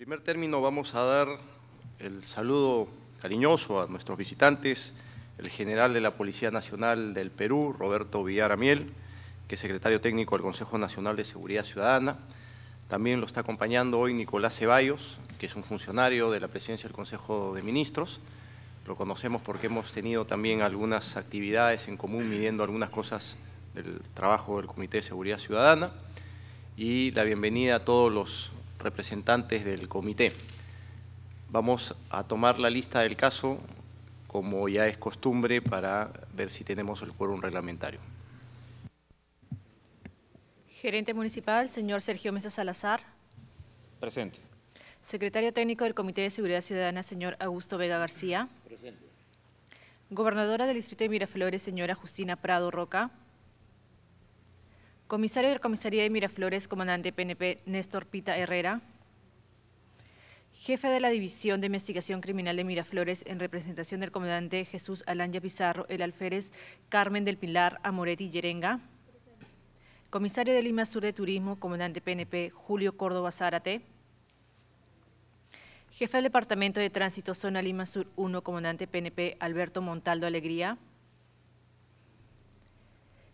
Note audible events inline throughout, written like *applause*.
primer término vamos a dar el saludo cariñoso a nuestros visitantes, el general de la Policía Nacional del Perú, Roberto Villar Amiel, que es secretario técnico del Consejo Nacional de Seguridad Ciudadana. También lo está acompañando hoy Nicolás Ceballos, que es un funcionario de la Presidencia del Consejo de Ministros. Lo conocemos porque hemos tenido también algunas actividades en común midiendo algunas cosas del trabajo del Comité de Seguridad Ciudadana. Y la bienvenida a todos los representantes del comité. Vamos a tomar la lista del caso, como ya es costumbre, para ver si tenemos el quórum reglamentario. Gerente municipal, señor Sergio Mesa Salazar. Presente. Secretario técnico del Comité de Seguridad Ciudadana, señor Augusto Vega García. Presente. Gobernadora del Distrito de Miraflores, señora Justina Prado Roca. Comisario de la Comisaría de Miraflores, comandante PNP Néstor Pita Herrera. Jefe de la División de Investigación Criminal de Miraflores, en representación del comandante Jesús Alanya Pizarro, el alférez Carmen del Pilar Amoretti Yerenga. Comisario de Lima Sur de Turismo, comandante PNP Julio Córdoba Zárate. Jefe del Departamento de Tránsito Zona Lima Sur 1, comandante PNP Alberto Montaldo Alegría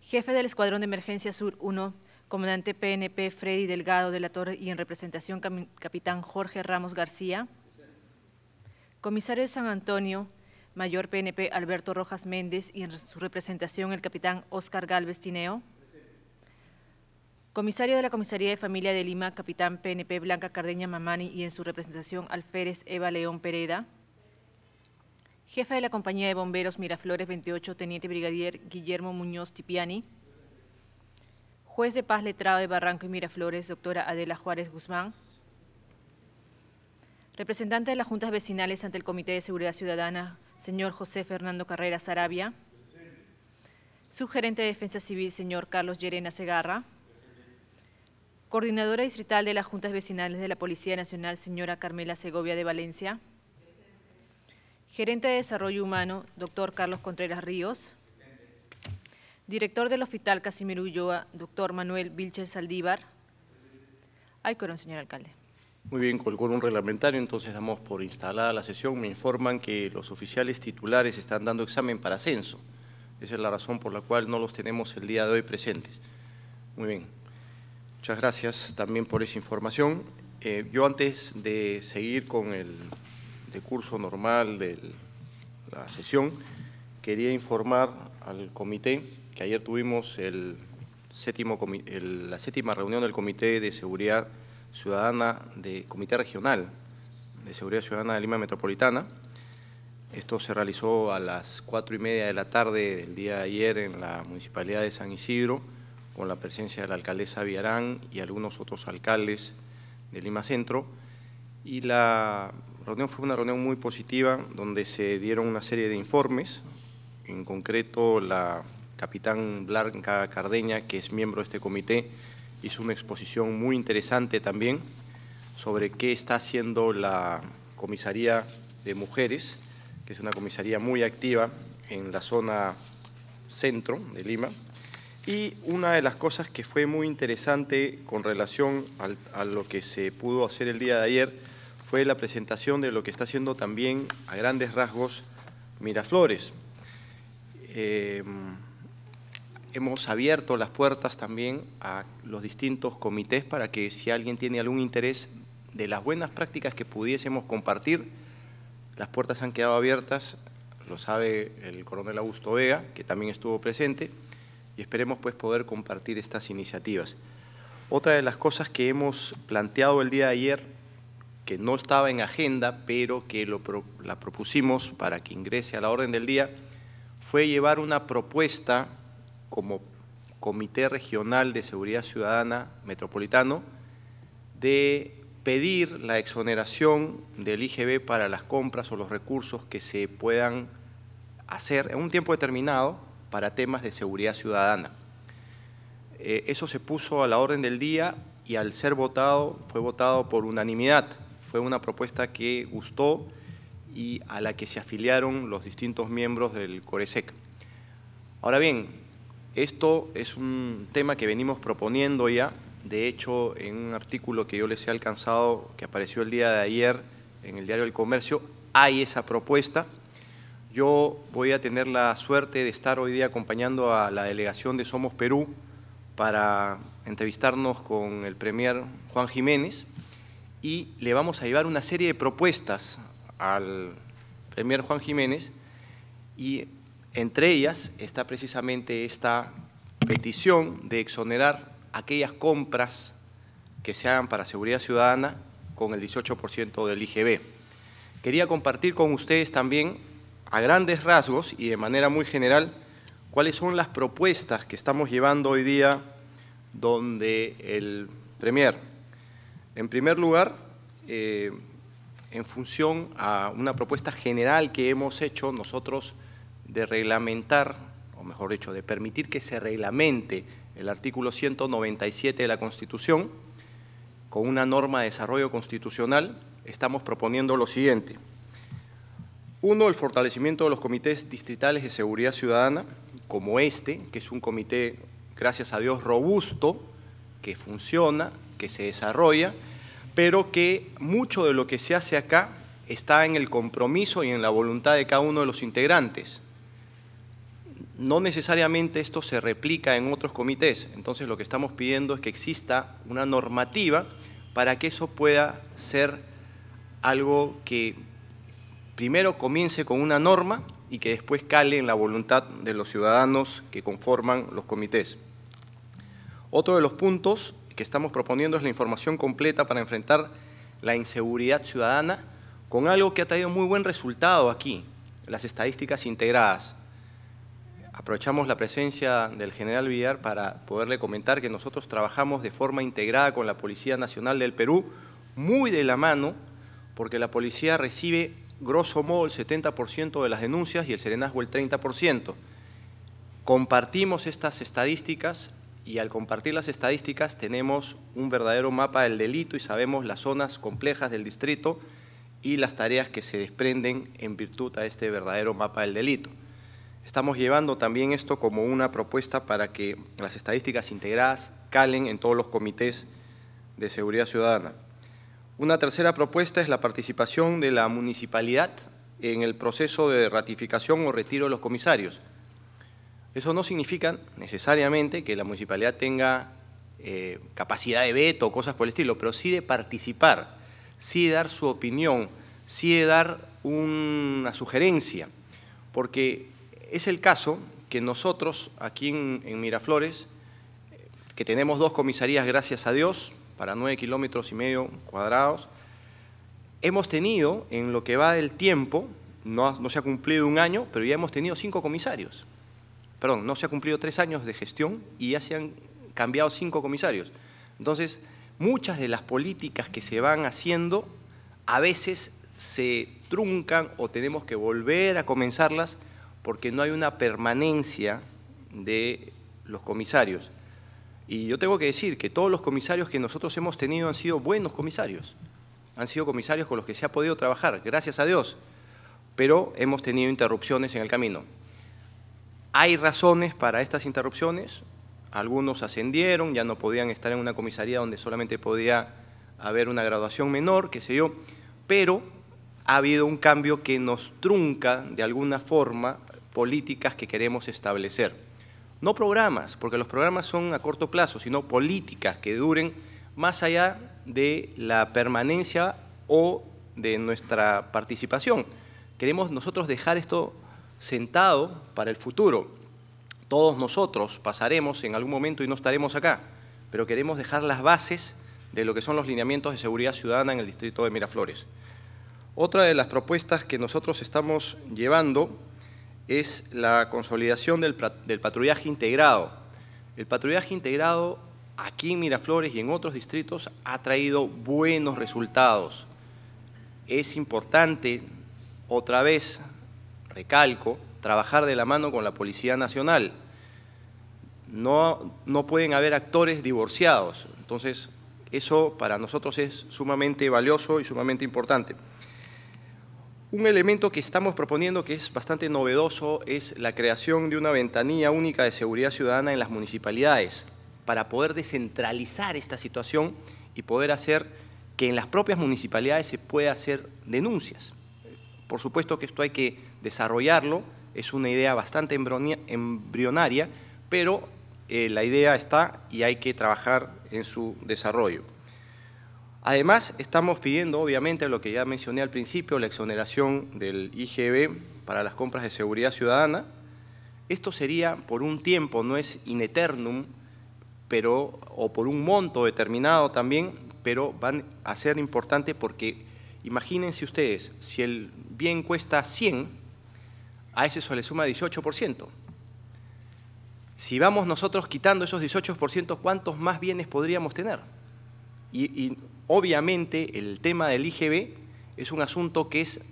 jefe del Escuadrón de Emergencia Sur 1, comandante PNP Freddy Delgado de la Torre y en representación capitán Jorge Ramos García, comisario de San Antonio, mayor PNP Alberto Rojas Méndez y en su representación el capitán Oscar Galvez Tineo, comisario de la Comisaría de Familia de Lima, capitán PNP Blanca Cardeña Mamani y en su representación alférez Eva León Pereda, Jefe de la Compañía de Bomberos Miraflores 28, Teniente Brigadier Guillermo Muñoz Tipiani. Juez de Paz Letrado de Barranco y Miraflores, doctora Adela Juárez Guzmán. Representante de las juntas vecinales ante el Comité de Seguridad Ciudadana, señor José Fernando Carrera Sarabia. Subgerente de Defensa Civil, señor Carlos Yerena Segarra. Coordinadora distrital de las juntas vecinales de la Policía Nacional, señora Carmela Segovia de Valencia. Gerente de Desarrollo Humano, doctor Carlos Contreras Ríos. Director del Hospital Casimiro Ulloa, doctor Manuel Vilches Saldívar. Hay coro, señor alcalde. Muy bien, con un reglamentario, entonces damos por instalada la sesión. Me informan que los oficiales titulares están dando examen para ascenso. Esa es la razón por la cual no los tenemos el día de hoy presentes. Muy bien. Muchas gracias también por esa información. Eh, yo antes de seguir con el curso normal de la sesión, quería informar al comité que ayer tuvimos el séptimo, la séptima reunión del Comité de Seguridad Ciudadana, de Comité Regional de Seguridad Ciudadana de Lima Metropolitana. Esto se realizó a las cuatro y media de la tarde del día de ayer en la Municipalidad de San Isidro, con la presencia de la alcaldesa viarán y algunos otros alcaldes de Lima Centro. Y la la reunión fue una reunión muy positiva donde se dieron una serie de informes, en concreto la capitán Blanca Cardeña, que es miembro de este comité, hizo una exposición muy interesante también sobre qué está haciendo la comisaría de mujeres, que es una comisaría muy activa en la zona centro de Lima. Y una de las cosas que fue muy interesante con relación a lo que se pudo hacer el día de ayer, fue la presentación de lo que está haciendo también a grandes rasgos Miraflores. Em, hemos abierto las puertas también a los distintos comités para que si alguien tiene algún interés de las buenas prácticas que pudiésemos compartir, las puertas han quedado abiertas, lo sabe el coronel Augusto Vega, que también estuvo presente, y esperemos pues poder compartir estas iniciativas. Otra de las cosas que hemos planteado el día de ayer que no estaba en agenda, pero que la propusimos para que ingrese a la orden del día, fue llevar una propuesta como Comité Regional de Seguridad Ciudadana Metropolitano de pedir la exoneración del IGB para las compras o los recursos que se puedan hacer en un tiempo determinado para temas de seguridad ciudadana. Eh, eso se puso a la orden del día y al ser votado fue votado por unanimidad fue una propuesta que gustó y a la que se afiliaron los distintos miembros del CORESEC. Ahora bien, esto es un tema que venimos proponiendo ya, de hecho en un artículo que yo les he alcanzado, que apareció el día de ayer en el diario El Comercio, hay esa propuesta. Yo voy a tener la suerte de estar hoy día acompañando a la delegación de Somos Perú para entrevistarnos con el Premier Juan Jiménez, y le vamos a llevar una serie de propuestas al Premier Juan Jiménez y entre ellas está precisamente esta petición de exonerar aquellas compras que se hagan para seguridad ciudadana con el 18% del IGB. Quería compartir con ustedes también a grandes rasgos y de manera muy general cuáles son las propuestas que estamos llevando hoy día donde el Premier en primer lugar, eh, en función a una propuesta general que hemos hecho nosotros de reglamentar, o mejor dicho, de permitir que se reglamente el artículo 197 de la Constitución, con una norma de desarrollo constitucional, estamos proponiendo lo siguiente. Uno, el fortalecimiento de los comités distritales de seguridad ciudadana, como este, que es un comité, gracias a Dios, robusto, que funciona, que se desarrolla, pero que mucho de lo que se hace acá está en el compromiso y en la voluntad de cada uno de los integrantes. No necesariamente esto se replica en otros comités, entonces lo que estamos pidiendo es que exista una normativa para que eso pueda ser algo que primero comience con una norma y que después cale en la voluntad de los ciudadanos que conforman los comités. Otro de los puntos que estamos proponiendo es la información completa para enfrentar la inseguridad ciudadana con algo que ha traído muy buen resultado aquí, las estadísticas integradas. Aprovechamos la presencia del general Villar para poderle comentar que nosotros trabajamos de forma integrada con la Policía Nacional del Perú, muy de la mano, porque la policía recibe grosso modo el 70% de las denuncias y el serenazgo el 30%. Compartimos estas estadísticas y al compartir las estadísticas tenemos un verdadero mapa del delito y sabemos las zonas complejas del distrito y las tareas que se desprenden en virtud a este verdadero mapa del delito. Estamos llevando también esto como una propuesta para que las estadísticas integradas calen en todos los comités de seguridad ciudadana. Una tercera propuesta es la participación de la municipalidad en el proceso de ratificación o retiro de los comisarios. Eso no significa necesariamente que la municipalidad tenga eh, capacidad de veto o cosas por el estilo, pero sí de participar, sí de dar su opinión, sí de dar una sugerencia, porque es el caso que nosotros aquí en, Miraflores, que tenemos dos comisarías, gracias a Dios, para nueve kilómetros y medio cuadrados, hemos tenido en lo que va del tiempo, no, no se ha cumplido un año, pero ya hemos tenido cinco comisarios perdón, no se ha cumplido tres años de gestión y ya se han cambiado cinco comisarios. Entonces, muchas de las políticas que se van haciendo a veces se truncan o tenemos que volver a comenzarlas porque no hay una permanencia de los comisarios. Y yo tengo que decir que todos los comisarios que nosotros hemos tenido han sido buenos comisarios, han sido comisarios con los que se ha podido trabajar, gracias a Dios, pero hemos tenido interrupciones en el camino. Hay razones para estas interrupciones. Algunos ascendieron, ya no podían estar en una comisaría donde solamente podía haber una graduación menor, qué sé yo, pero ha habido un cambio que nos trunca de alguna forma políticas que queremos establecer. No programas, porque los programas son a corto plazo, sino políticas que duren más allá de la permanencia o de nuestra participación. Queremos nosotros dejar esto sentado para el futuro. Todos nosotros pasaremos en algún momento y no estaremos acá, pero queremos dejar las bases de lo que son los lineamientos de seguridad ciudadana en el distrito de Miraflores. Otra de las propuestas que nosotros estamos llevando es la consolidación del, patrullaje integrado. El patrullaje integrado aquí en Miraflores y en otros distritos ha traído buenos resultados. Es importante, otra vez, recalco, trabajar de la mano con la Policía Nacional. No, no pueden haber actores divorciados. Entonces, eso para nosotros es sumamente valioso y sumamente importante. Un elemento que estamos proponiendo que es bastante novedoso es la creación de una ventanilla única de seguridad ciudadana en las municipalidades para poder descentralizar esta situación y poder hacer que en las propias municipalidades se pueda hacer denuncias. Por supuesto que esto hay que desarrollarlo. Es una idea bastante embrionaria, pero eh, la idea está y hay que trabajar en su desarrollo. Además, estamos pidiendo, obviamente, lo que ya mencioné al principio, la exoneración del IGB para las compras de seguridad ciudadana. Esto sería por un tiempo, no es in eternum, pero, o por un monto determinado también, pero van a ser importante porque imagínense ustedes, si el bien cuesta 100, a ese se le suma 18%. Si vamos nosotros quitando esos 18%, ¿cuántos más bienes podríamos tener? Y, y obviamente el tema del IGB es un asunto que es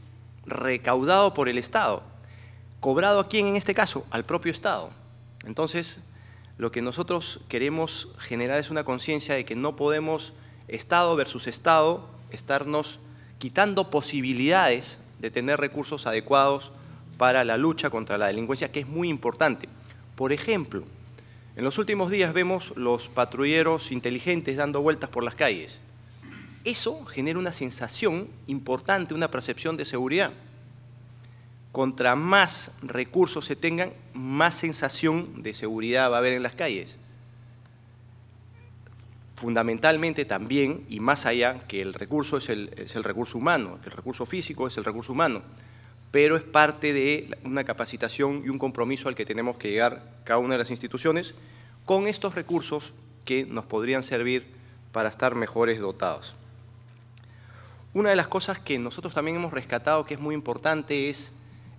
recaudado por el Estado. ¿Cobrado a quién en este caso? Al propio Estado. Entonces, lo que nosotros queremos generar es una conciencia de que no podemos, Estado versus Estado, estarnos quitando posibilidades de tener recursos adecuados para la lucha contra la delincuencia, que es muy importante. Por ejemplo, en los últimos días vemos los patrulleros inteligentes dando vueltas por las calles. Eso genera una sensación importante, una percepción de seguridad. Contra más recursos se tengan, más sensación de seguridad va a haber en las calles. Fundamentalmente también, y más allá que el recurso es el, es el recurso humano, que el recurso físico es el recurso humano pero es parte de una capacitación y un compromiso al que tenemos que llegar cada una de las instituciones con estos recursos que nos podrían servir para estar mejores dotados. Una de las cosas que nosotros también hemos rescatado que es muy importante es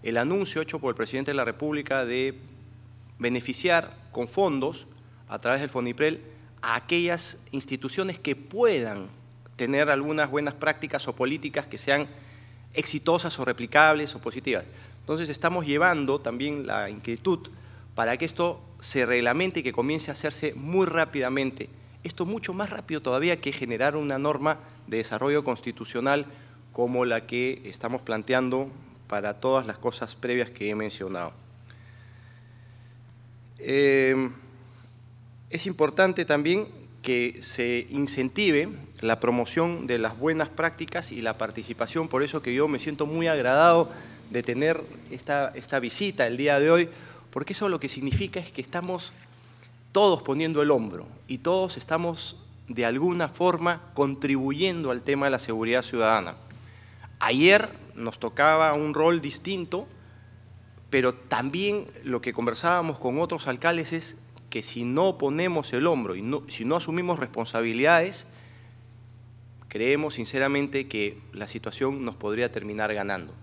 el anuncio hecho por el presidente de la República de beneficiar con fondos a través del FONIPREL a aquellas instituciones que puedan tener algunas buenas prácticas o políticas que sean exitosas o replicables o positivas. Entonces estamos llevando también la inquietud para que esto se reglamente y que comience a hacerse muy rápidamente. Esto mucho más rápido todavía que generar una norma de desarrollo constitucional como la que estamos planteando para todas las cosas previas que he mencionado. Eh, es importante también que se incentive la promoción de las buenas prácticas y la participación, por eso que yo me siento muy agradado de tener esta, esta visita el día de hoy, porque eso lo que significa es que estamos todos poniendo el hombro y todos estamos de alguna forma contribuyendo al tema de la seguridad ciudadana. Ayer nos tocaba un rol distinto, pero también lo que conversábamos con otros alcaldes es que si no ponemos el hombro y no, si no asumimos responsabilidades, creemos sinceramente que la situación nos podría terminar ganando.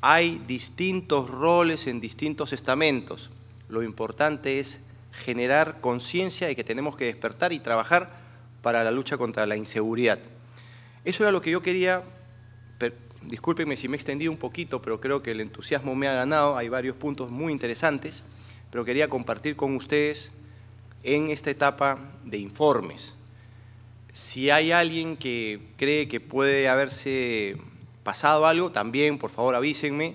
Hay distintos roles en distintos estamentos. Lo importante es generar conciencia de que tenemos que despertar y trabajar para la lucha contra la inseguridad. Eso era lo que yo quería, discúlpenme si me he extendido un poquito, pero creo que el entusiasmo me ha ganado, hay varios puntos muy interesantes, pero quería compartir con ustedes en esta etapa de informes. Si hay alguien que cree que puede haberse pasado algo, también por favor avísenme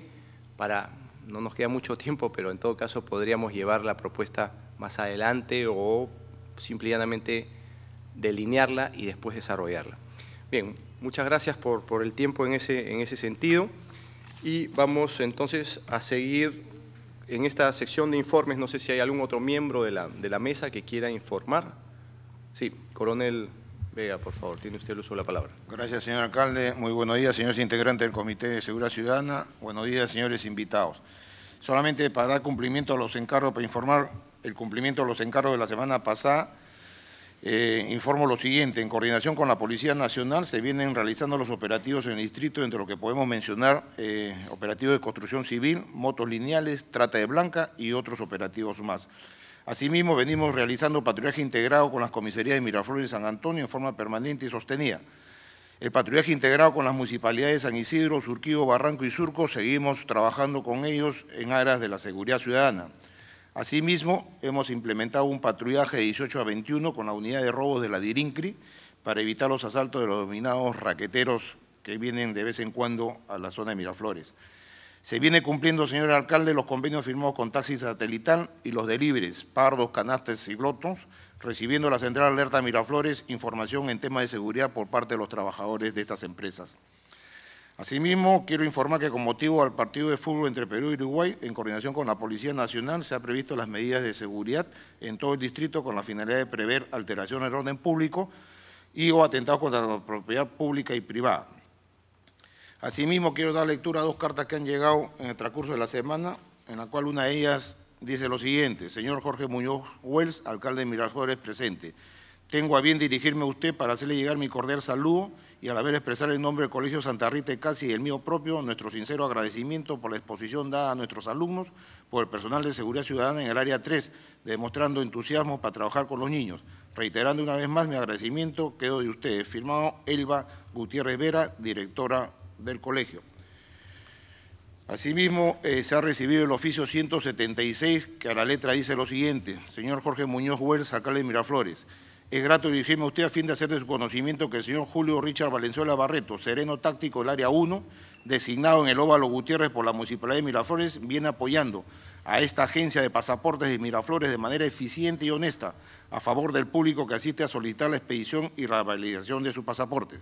para, no nos queda mucho tiempo, pero en todo caso podríamos llevar la propuesta más adelante o simplemente delinearla y después desarrollarla. Bien, muchas gracias por, por el tiempo en ese, en ese sentido y vamos entonces a seguir en esta sección de informes. No sé si hay algún otro miembro la, de la mesa que quiera informar. Sí, coronel Vea, por favor, tiene usted el uso de la palabra. Gracias, señor alcalde. Muy buenos días, señores integrantes del Comité de Seguridad Ciudadana. Buenos días, señores invitados. Solamente para dar cumplimiento a los encargos, para informar el cumplimiento de los encargos de la semana pasada, eh, informo lo siguiente. En coordinación con la Policía Nacional se vienen realizando los operativos en el distrito, entre lo que podemos mencionar, eh, operativos de construcción civil, motos lineales, trata de blanca y otros operativos más. Asimismo, venimos realizando patrullaje integrado con las comisarías de Miraflores y San Antonio en forma permanente y sostenida. El patrullaje integrado con las municipalidades de San Isidro, Surquío, Barranco y Surco, seguimos trabajando con ellos en áreas de la seguridad ciudadana. Asimismo, hemos implementado un patrullaje de 18 a 21 con la unidad de robos de la DIRINCRI para evitar los asaltos de los dominados raqueteros que vienen de vez en cuando a la zona de Miraflores. Se viene cumpliendo, señor alcalde, los convenios firmados con Taxi Satelital y los delibres, Pardos, Canastes y Glotos, recibiendo la Central Alerta Miraflores información en tema de seguridad por parte de los trabajadores de estas empresas. Asimismo, quiero informar que con motivo al partido de fútbol entre Perú y Uruguay, en coordinación con la Policía Nacional, se han previsto las medidas de seguridad en todo el distrito con la finalidad de prever alteraciones al orden público y o atentados contra la propiedad pública y privada. Asimismo, quiero dar lectura a dos cartas que han llegado en el transcurso de la semana, en la cual una de ellas dice lo siguiente. Señor Jorge Muñoz Wells, alcalde de Miraflores, presente. Tengo a bien dirigirme a usted para hacerle llegar mi cordial saludo y al haber expresado en nombre del Colegio Santa Rita y Casi y el mío propio nuestro sincero agradecimiento por la exposición dada a nuestros alumnos por el personal de Seguridad Ciudadana en el Área 3, demostrando entusiasmo para trabajar con los niños. Reiterando una vez más mi agradecimiento, quedo de ustedes. Firmado Elba Gutiérrez Vera, directora del colegio. Asimismo, eh, se ha recibido el oficio 176, que a la letra dice lo siguiente. Señor Jorge Muñoz huelza alcalde de Miraflores, es grato dirigirme a usted a fin de hacer de su conocimiento que el señor Julio Richard Valenzuela Barreto, sereno táctico del Área 1, designado en el Óvalo Gutiérrez por la Municipalidad de Miraflores, viene apoyando a esta agencia de pasaportes de Miraflores de manera eficiente y honesta a favor del público que asiste a solicitar la expedición y revalidación de su pasaporte.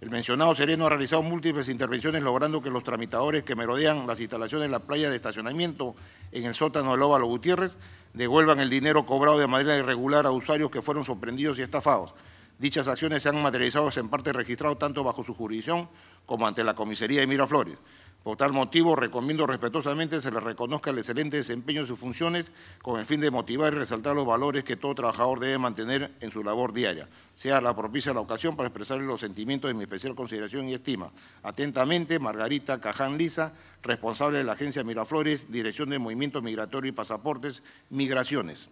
El mencionado sereno ha realizado múltiples intervenciones logrando que los tramitadores que merodean las instalaciones en la playa de estacionamiento en el sótano de Lóbalo Gutiérrez devuelvan el dinero cobrado de manera irregular a usuarios que fueron sorprendidos y estafados. Dichas acciones se han materializado en parte registrado tanto bajo su jurisdicción como ante la comisaría de Miraflores. Por tal motivo, recomiendo respetuosamente se le reconozca el excelente desempeño de sus funciones con el fin de motivar y resaltar los valores que todo trabajador debe mantener en su labor diaria. Sea la propicia la ocasión para expresarle los sentimientos de mi especial consideración y estima. Atentamente, Margarita Caján Lisa, responsable de la Agencia Miraflores, Dirección de Movimiento Migratorio y Pasaportes, Migraciones.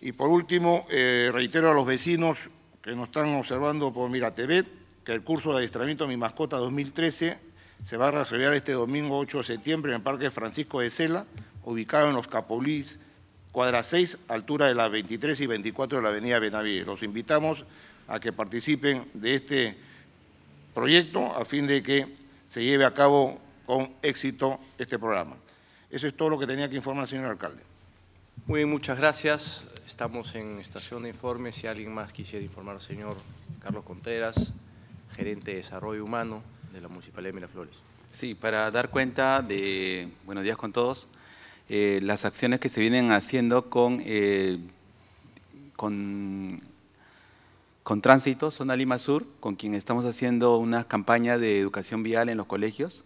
Y por último, eh, reitero a los vecinos que nos están observando por Mira que el curso de adiestramiento de mi mascota 2013 se va a resolver este domingo 8 de septiembre en el Parque Francisco de Sela, ubicado en los Capolís, cuadra 6, altura de las 23 y 24 de la avenida Benavides. Los invitamos a que participen de este proyecto a fin de que se lleve a cabo con éxito este programa. Eso es todo lo que tenía que informar el señor alcalde. Muy bien, muchas gracias. Estamos en estación de informes. Si alguien más quisiera informar señor Carlos Contreras, gerente de Desarrollo Humano de la Municipalidad de Miraflores. Sí, para dar cuenta de, buenos días con todos, eh, las acciones que se vienen haciendo con, eh, con, con Tránsito, Zona Lima Sur, con quien estamos haciendo una campaña de educación vial en los colegios.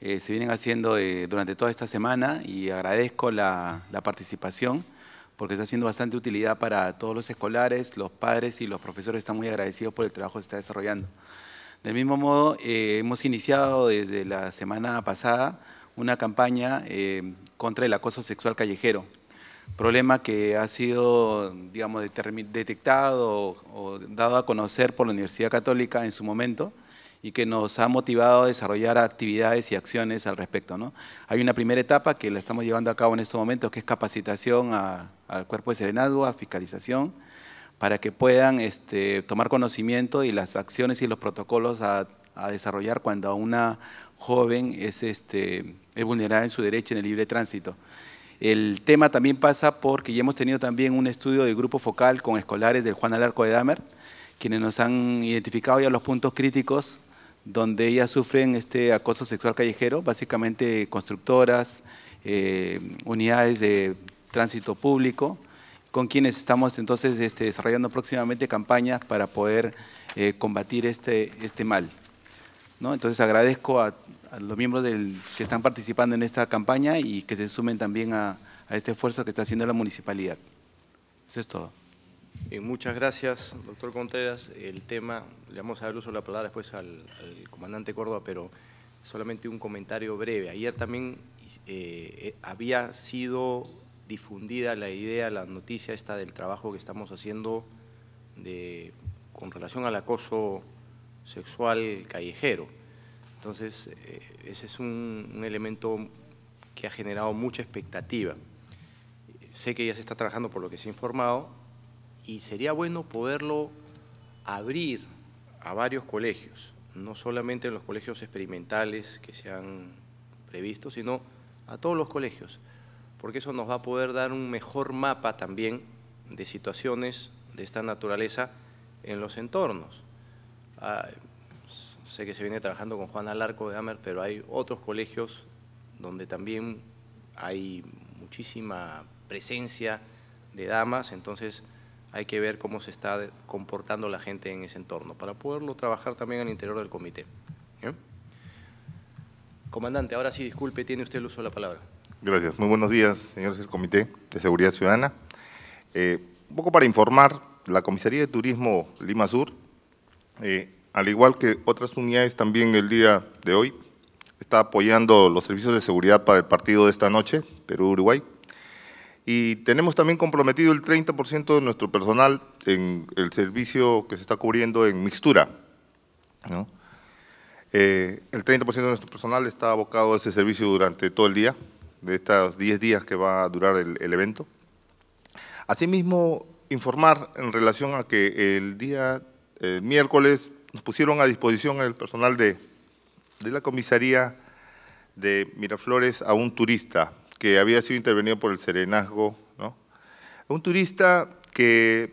Eh, se vienen haciendo durante toda esta semana y agradezco la, la participación porque está siendo bastante utilidad para todos los escolares, los padres y los profesores están muy agradecidos por el trabajo que se está desarrollando. Del mismo modo, eh, hemos iniciado desde la semana pasada una campaña eh, contra el acoso sexual callejero, problema que ha sido, digamos, detectado o, dado a conocer por la Universidad Católica en su momento y que nos ha motivado a desarrollar actividades y acciones al respecto. Hay una primera etapa que la estamos llevando a cabo en estos momentos, que es capacitación al cuerpo de serenazgo, a fiscalización, para que puedan este, tomar conocimiento y las acciones y los protocolos a, desarrollar cuando una joven es, este, es vulnerada en su derecho en el libre tránsito. El tema también pasa porque ya hemos tenido también un estudio de grupo focal con escolares del Juan Alarco de Damer quienes nos han identificado ya los puntos críticos donde ellas sufren este acoso sexual callejero, básicamente constructoras, eh, unidades de tránsito público, con quienes estamos entonces este, desarrollando próximamente campañas para poder eh, combatir este, este mal. Entonces agradezco a, los miembros que están participando en esta campaña y que se sumen también a, este esfuerzo que está haciendo la municipalidad. Eso es todo. muchas gracias, doctor Contreras. El tema, le vamos a dar uso de la palabra después al, comandante Córdoba, pero solamente un comentario breve. Ayer también eh, eh, había sido difundida la idea, la noticia esta del trabajo que estamos haciendo con relación al acoso sexual callejero. Entonces, eh, ese es un, un, elemento que ha generado mucha expectativa. Sé que ya se está trabajando por lo que se ha informado y sería bueno poderlo abrir a varios colegios, no solamente en los colegios experimentales que se han previsto, sino a todos los colegios porque eso nos va a poder dar un mejor mapa también de situaciones de esta naturaleza en los entornos. Ah, sé que se viene trabajando con Juan Alarco de Amer, pero hay otros colegios donde también hay muchísima presencia de damas, entonces hay que ver cómo se está comportando la gente en ese entorno para poderlo trabajar también al interior del comité. Comandante, ahora sí, disculpe, tiene usted el uso de la palabra. Gracias. Muy buenos días, señores del Comité de Seguridad Ciudadana. Eh, un poco para informar, la Comisaría de Turismo Lima Sur, eh, al igual que otras unidades también el día de hoy, está apoyando los servicios de seguridad para el partido de esta noche, Perú-Uruguay. Y tenemos también comprometido el 30% de nuestro personal en el servicio que se está cubriendo en mixtura. Eh, el 30% de nuestro personal está abocado a ese servicio durante todo el día de estos 10 días que va a durar el, evento. Asimismo, informar en relación a que el día eh, miércoles nos pusieron a disposición el personal de, la comisaría de Miraflores a un turista que había sido intervenido por el serenazgo. ¿no? Un turista que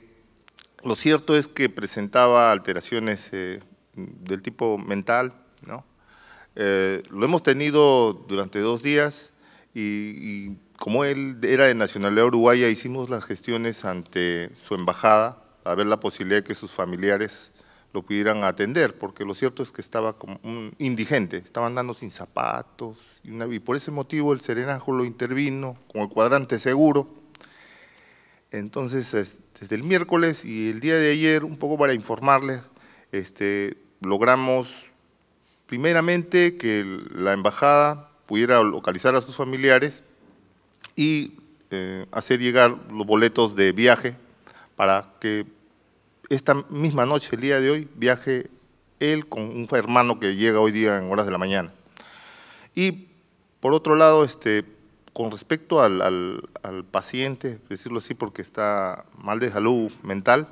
lo cierto es que presentaba alteraciones eh, del tipo mental. ¿no? Eh, lo hemos tenido durante dos días y, como él era de nacionalidad uruguaya, hicimos las gestiones ante su embajada a ver la posibilidad de que sus familiares lo pudieran atender, porque lo cierto es que estaba como un indigente, estaba andando sin zapatos, y, por ese motivo el serenajo lo intervino con el cuadrante seguro. Entonces, desde el miércoles y el día de ayer, un poco para informarles, este, logramos primeramente que la embajada pudiera localizar a sus familiares y eh, hacer llegar los boletos de viaje para que esta misma noche, el día de hoy, viaje él con un hermano que llega hoy día en horas de la mañana. Y por otro lado, este, con respecto al, al, paciente, decirlo así porque está mal de salud mental,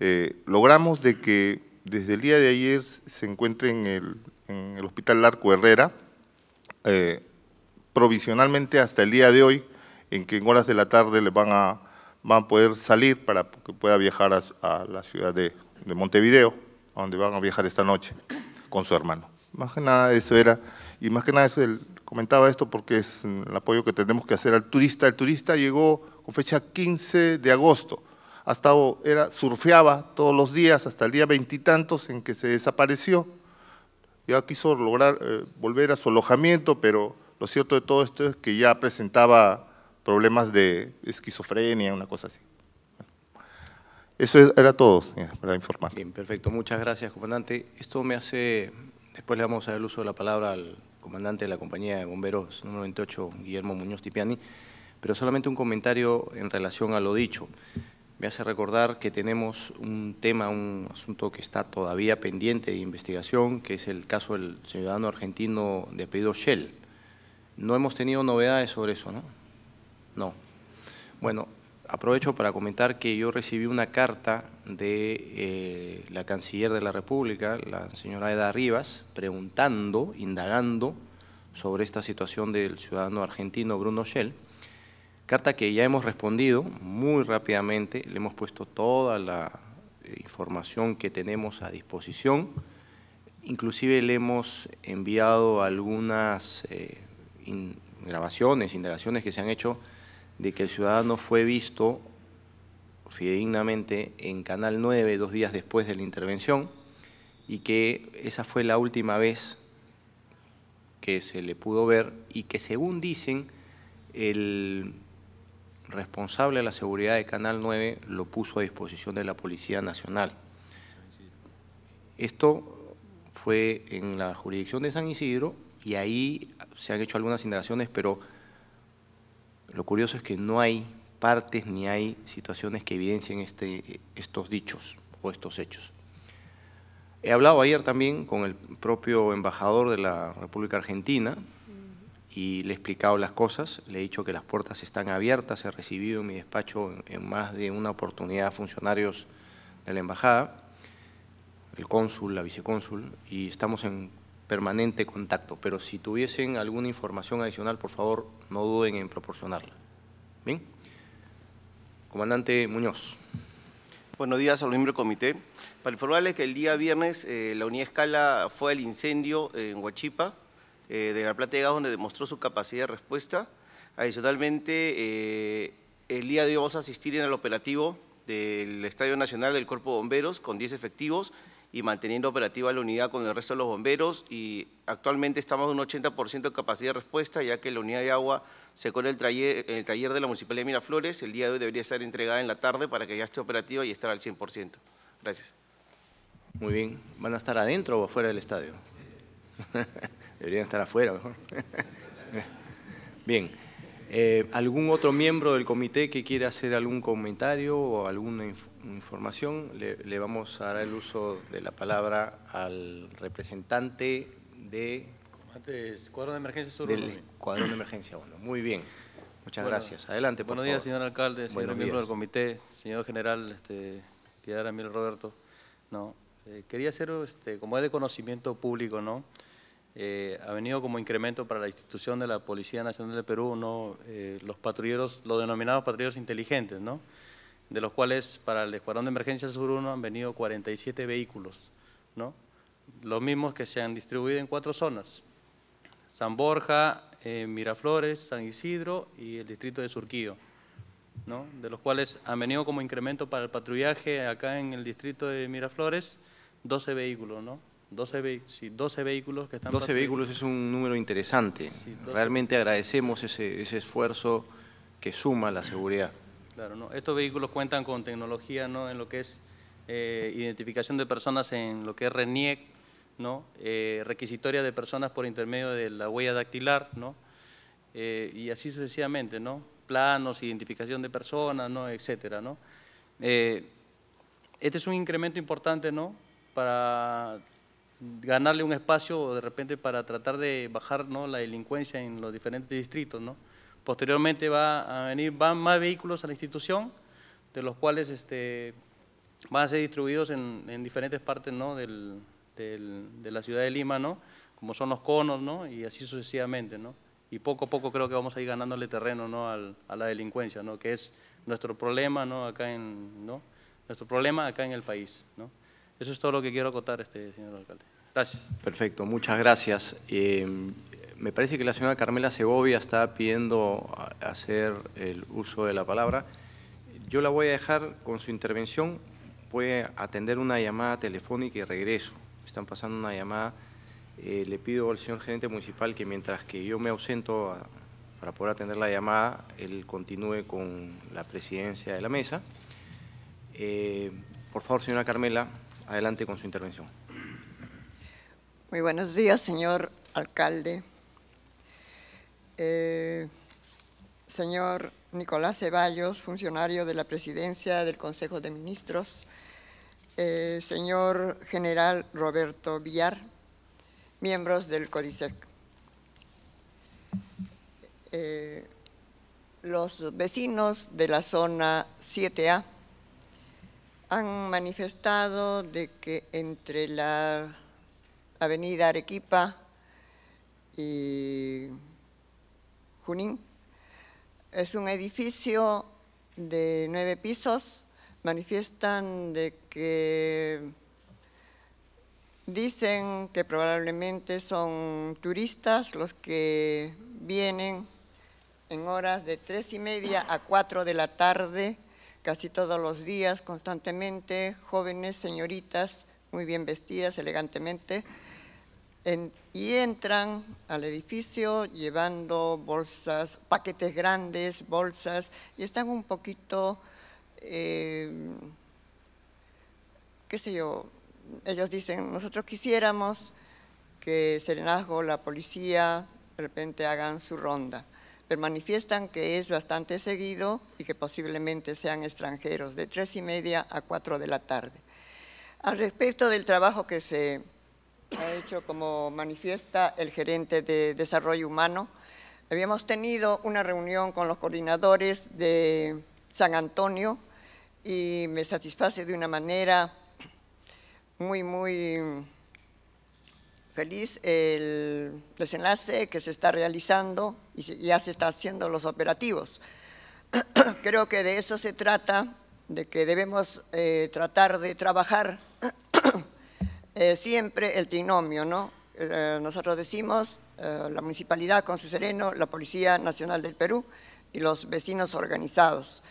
eh, logramos de que desde el día de ayer se encuentre en el, en el Hospital Larco Herrera, eh, provisionalmente hasta el día de hoy, en que en horas de la tarde le van a, van a poder salir para que pueda viajar a, la ciudad de, Montevideo, donde van a viajar esta noche con su hermano. Más que nada eso era, y más que nada eso, él comentaba esto porque es el apoyo que tenemos que hacer al turista. El turista llegó con fecha 15 de agosto, hasta era, surfeaba todos los días hasta el día veintitantos en que se desapareció ya quiso lograr eh, volver a su alojamiento, pero lo cierto de todo esto es que ya presentaba problemas de esquizofrenia, una cosa así. Eso era todo, para informar. Bien, perfecto. Muchas gracias, comandante. Esto me hace, después le vamos a dar el uso de la palabra al comandante de la compañía de bomberos 98, Guillermo Muñoz Tipiani, pero solamente un comentario en relación a lo dicho me hace recordar que tenemos un tema, un asunto que está todavía pendiente de investigación, que es el caso del ciudadano argentino de apellido Shell. No hemos tenido novedades sobre eso, ¿no? No. Bueno, aprovecho para comentar que yo recibí una carta de eh, la canciller de la República, la señora Eda Rivas, preguntando, indagando sobre esta situación del ciudadano argentino Bruno Shell Carta que ya hemos respondido muy rápidamente, le hemos puesto toda la eh, información que tenemos a disposición. Inclusive le hemos enviado algunas eh, grabaciones, indagaciones que se han hecho de que el ciudadano fue visto fidedignamente en Canal 9 dos días después de la intervención y que esa fue la última vez que se le pudo ver y que según dicen el responsable de la seguridad de Canal 9 lo puso a disposición de la Policía Nacional. Esto fue en la jurisdicción de San Isidro y ahí se han hecho algunas indagaciones, pero lo curioso es que no hay partes ni hay situaciones que evidencien este, estos dichos o estos hechos. He hablado ayer también con el propio embajador de la República Argentina, y le he explicado las cosas, le he dicho que las puertas están abiertas, he recibido en mi despacho en, más de una oportunidad funcionarios de la embajada, el cónsul, la vicecónsul, y estamos en permanente contacto, pero si tuviesen alguna información adicional, por favor, no duden en proporcionarla. ¿Bien? Comandante Muñoz. Buenos días a los miembros del comité. Para informarles que el día viernes eh, la unidad escala fue al incendio en Huachipa, eh, de la Plata de Gas, donde demostró su capacidad de respuesta. Adicionalmente, eh, el día de hoy vamos a asistir en el operativo del Estadio Nacional del Cuerpo de Bomberos con 10 efectivos y manteniendo operativa la unidad con el resto de los bomberos y actualmente estamos en un 80% de capacidad de respuesta ya que la unidad de agua se corre el taller, el taller de la Municipalidad de Miraflores, el día de hoy debería ser entregada en la tarde para que ya esté operativa y estar al 100%. Gracias. Muy bien, ¿van a estar adentro o afuera del estadio? *laughs* Deberían estar afuera mejor. *laughs* Bien. Eh, ¿Algún otro miembro del comité que quiera hacer algún comentario o alguna información? Le, vamos a dar el uso de la palabra al representante de... cuadro de emergencia sur. Del de emergencia 1. Muy bien. Muchas gracias. Adelante, por Buenos días, señor alcalde, señor miembro del comité, señor general este, Piedra Mil Roberto. No, eh, quería hacer, este, como es de conocimiento público, ¿no? Eh, ha venido como incremento para la institución de la Policía Nacional de Perú, ¿no? Eh, los patrulleros, los denominados patrulleros inteligentes, ¿no? de los cuales para el Escuadrón de Emergencia Sur 1 han venido 47 vehículos, ¿no? los mismos que se han distribuido en cuatro zonas, San Borja, eh, Miraflores, San Isidro y el distrito de Surquillo, ¿no? de los cuales han venido como incremento para el patrullaje acá en el distrito de Miraflores 12 vehículos, ¿no? 12, vehículos que están... 12 vehículos es un número interesante. Realmente agradecemos ese, esfuerzo que suma la seguridad. Claro, estos vehículos cuentan con tecnología ¿no? en lo que es eh, identificación de personas en lo que es RENIEC, ¿no? Eh, requisitoria de personas por intermedio de la huella dactilar, ¿no? Eh, y así sucesivamente, ¿no? planos, identificación de personas, ¿no? etcétera. ¿no? este es un incremento importante ¿no? para ganarle un espacio de repente para tratar de bajar ¿no? la delincuencia en los diferentes distritos. ¿no? Posteriormente va a venir, van más vehículos a la institución, de los cuales este, van a ser distribuidos en, diferentes partes ¿no? de la ciudad de Lima, ¿no? como son los conos ¿no? y así sucesivamente. ¿no? Y poco a poco creo que vamos a ir ganándole terreno ¿no? a la delincuencia, ¿no? que es nuestro problema, ¿no? acá en, nuestro problema acá en el país. ¿no? Eso es todo lo que quiero acotar, este, señor alcalde. Gracias. Perfecto, muchas gracias. Em, me parece que la señora Carmela Segovia está pidiendo hacer el uso de la palabra. Yo la voy a dejar con su intervención. Puede atender una llamada telefónica y regreso. Están pasando una llamada. Eh, le pido al señor gerente municipal que mientras que yo me ausento para poder atender la llamada, él continúe con la presidencia de la mesa. Eh, por favor, señora Carmela, Adelante con su intervención. Muy buenos días, señor alcalde. Eh, señor Nicolás Ceballos, funcionario de la Presidencia del Consejo de Ministros. Eh, señor general Roberto Villar, miembros del Codisec, eh, los vecinos de la zona 7A han manifestado de que entre la avenida Arequipa y Junín es un edificio de nueve pisos, manifiestan de que dicen que probablemente son turistas los que vienen en horas de tres y media a cuatro de la tarde casi todos los días, constantemente, jóvenes, señoritas, muy bien vestidas, elegantemente, y entran al edificio llevando bolsas, paquetes grandes, bolsas, y están un poquito, em, qué sé yo, ellos dicen, nosotros quisiéramos que Serenazgo, la policía, de repente hagan su ronda pero manifiestan que es bastante seguido y que posiblemente sean extranjeros, de tres y media a cuatro de la tarde. Al respecto del trabajo que se ha hecho, como manifiesta el gerente de Desarrollo Humano, habíamos tenido una reunión con los coordinadores de San Antonio y me satisface de una manera muy, muy feliz el desenlace que se está realizando y ya se están haciendo los operativos. *clears throat* Creo que de eso se trata, de que debemos eh, tratar de trabajar *clears throat* eh, siempre el trinomio, ¿no? Eh, nosotros decimos la municipalidad con su sereno, la Policía Nacional del Perú y los vecinos organizados.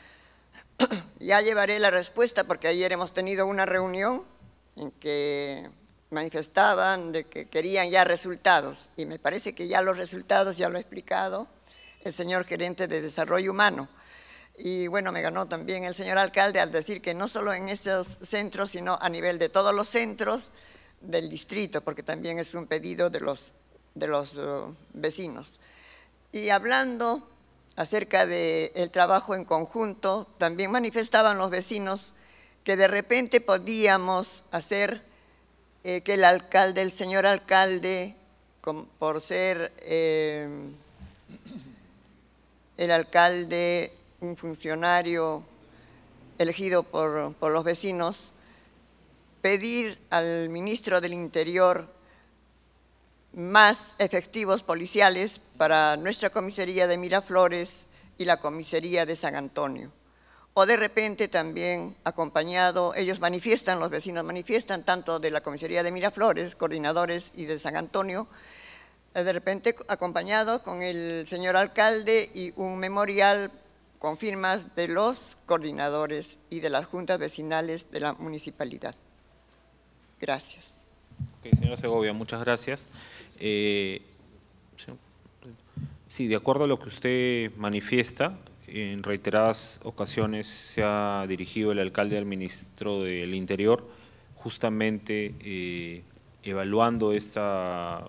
*clears throat* ya llevaré la respuesta porque ayer hemos tenido una reunión en que manifestaban de que querían ya resultados y me parece que ya los resultados, ya lo ha explicado el señor gerente de desarrollo humano. Y bueno, me ganó también el señor alcalde al decir que no solo en esos centros, sino a nivel de todos los centros del distrito, porque también es un pedido de los, de los uh, vecinos. Y hablando acerca del trabajo en conjunto, también manifestaban los vecinos que de repente podíamos hacer eh, que el alcalde, el señor alcalde, por ser eh, el alcalde, un funcionario elegido por, por los vecinos, pedir al ministro del Interior más efectivos policiales para nuestra comisaría de Miraflores y la comisaría de San Antonio o de repente también acompañado, ellos manifiestan, los vecinos manifiestan, tanto de la comisaría de Miraflores, coordinadores y de San Antonio, eh, de repente acompañado con el señor alcalde y un memorial con firmas de los coordinadores y de las juntas vecinales de la municipalidad. Gracias. señora Segovia, muchas gracias. Eh, sí, de acuerdo a lo que usted manifiesta, en reiteradas ocasiones se ha dirigido el alcalde al ministro del Interior, justamente eh, evaluando esta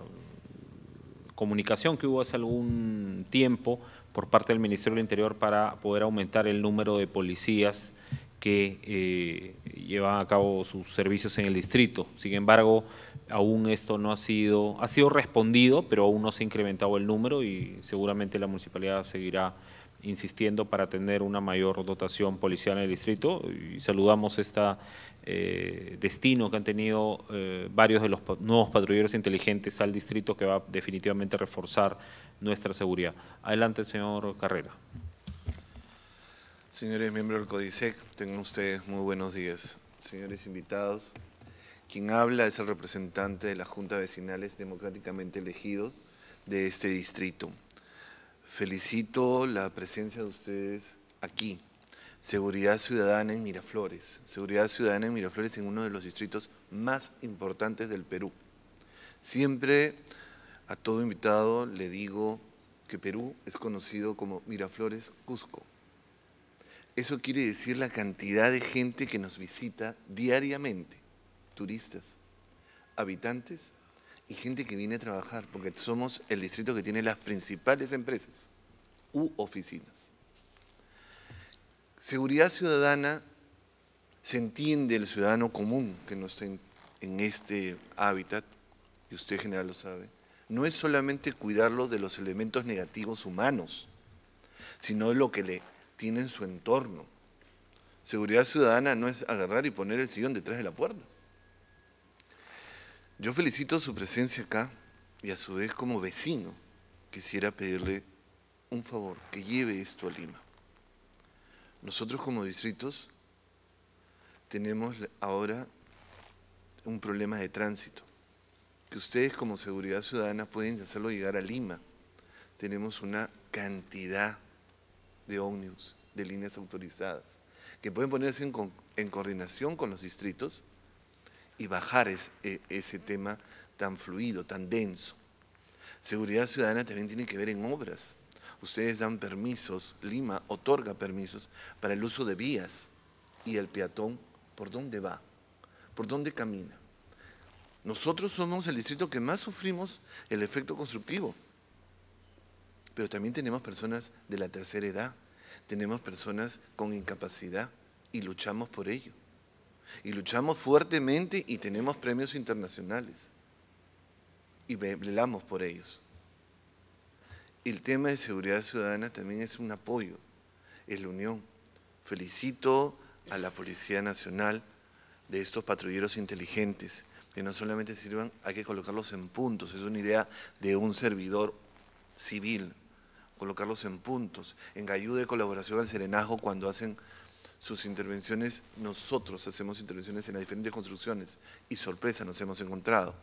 comunicación que hubo hace algún tiempo por parte del Ministerio del Interior para poder aumentar el número de policías que eh, llevan a cabo sus servicios en el distrito. Sin embargo, aún esto no ha sido, ha sido respondido, pero aún no se ha incrementado el número y seguramente la municipalidad seguirá insistiendo para tener una mayor dotación policial en el distrito y saludamos este destino que han tenido eh, varios de los nuevos patrulleros inteligentes al distrito que va definitivamente a reforzar nuestra seguridad. Adelante, señor Carrera. Señores miembros del CODISEC, tengan ustedes muy buenos días. Señores invitados, quien habla es el representante de la Junta Vecinales democráticamente elegido de este distrito. Felicito la presencia de ustedes aquí. Seguridad Ciudadana en Miraflores. Seguridad Ciudadana en Miraflores en uno de los distritos más importantes del Perú. Siempre a todo invitado le digo que Perú es conocido como Miraflores Cusco. Eso quiere decir la cantidad de gente que nos visita diariamente. Turistas, habitantes y gente que viene a trabajar, porque somos el distrito que tiene las principales empresas u oficinas. Seguridad ciudadana se entiende el ciudadano común que no está en, este hábitat, y usted general lo sabe, no es solamente cuidarlo de los elementos negativos humanos, sino de lo que le tiene en su entorno. Seguridad ciudadana no es agarrar y poner el sillón detrás de la puerta. Yo felicito su presencia acá y a su vez como vecino quisiera pedirle un favor, que lleve esto a Lima. Nosotros como distritos tenemos ahora un problema de tránsito, que ustedes como seguridad ciudadana pueden hacerlo llegar a Lima. Tenemos una cantidad de ómnibus, de líneas autorizadas, que pueden ponerse en, coordinación con los distritos y bajar e, ese tema tan fluido, tan denso. Seguridad ciudadana también tiene que ver en obras. Ustedes dan permisos, Lima otorga permisos para el uso de vías y el peatón, ¿por dónde va? ¿Por dónde camina? Nosotros somos el distrito que más sufrimos el efecto constructivo, pero también tenemos personas de la tercera edad, tenemos personas con incapacidad y luchamos por ello. Y luchamos fuertemente y tenemos premios internacionales. Y velamos por ellos. El tema de seguridad ciudadana también es un apoyo, es la unión. Felicito a la Policía Nacional de estos patrulleros inteligentes, que no solamente sirvan, hay que colocarlos en puntos, es una idea de un servidor civil, colocarlos en puntos, en ayuda de colaboración al serenazgo cuando hacen sus intervenciones, nosotros hacemos intervenciones en las diferentes construcciones y sorpresa nos hemos encontrado.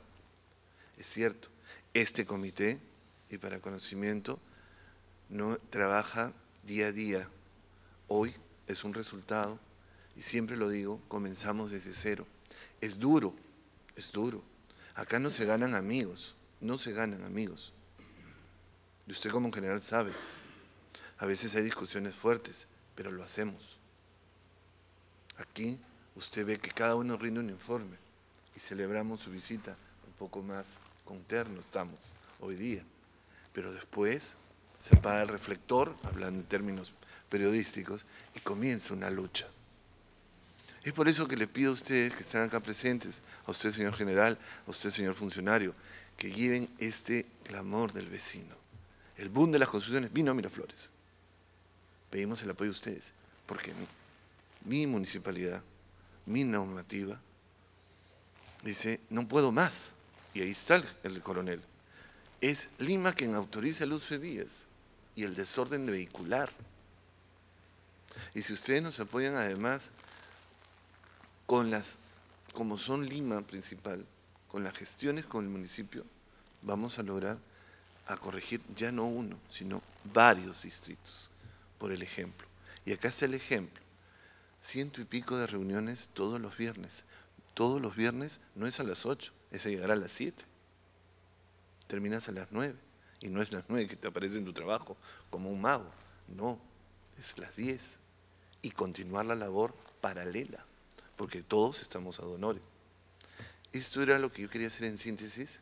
Es cierto, este comité, y para conocimiento, no trabaja día a día. Hoy es un resultado, y siempre lo digo, comenzamos desde cero. Es duro, es duro. Acá no se ganan amigos, no se ganan amigos. Y usted como general sabe, a veces hay discusiones fuertes, pero lo hacemos. Aquí usted ve que cada uno rinde un informe y celebramos su visita un poco más con terno estamos hoy día. Pero después se apaga el reflector, hablando en términos periodísticos, y comienza una lucha. Es por eso que le pido a ustedes que están acá presentes, a usted señor general, a usted señor funcionario, que lleven este clamor del vecino. El boom de las construcciones vino a Miraflores. Pedimos el apoyo de ustedes, porque mi municipalidad, mi normativa, dice, no puedo más. Y ahí está el, coronel. Es Lima quien autoriza el uso de vías y el desorden vehicular. Y si ustedes nos apoyan además con las, como son Lima principal, con las gestiones con el municipio, vamos a lograr a corregir ya no uno, sino varios distritos, por el ejemplo. Y acá está el ejemplo ciento y pico de reuniones todos los viernes. Todos los viernes no es a las 8, es llegar a las siete, Terminas a las nueve y no es las nueve que te aparece en tu trabajo como un mago, no, es las 10 y continuar la labor paralela, porque todos estamos a donore. Esto era lo que yo quería hacer en síntesis,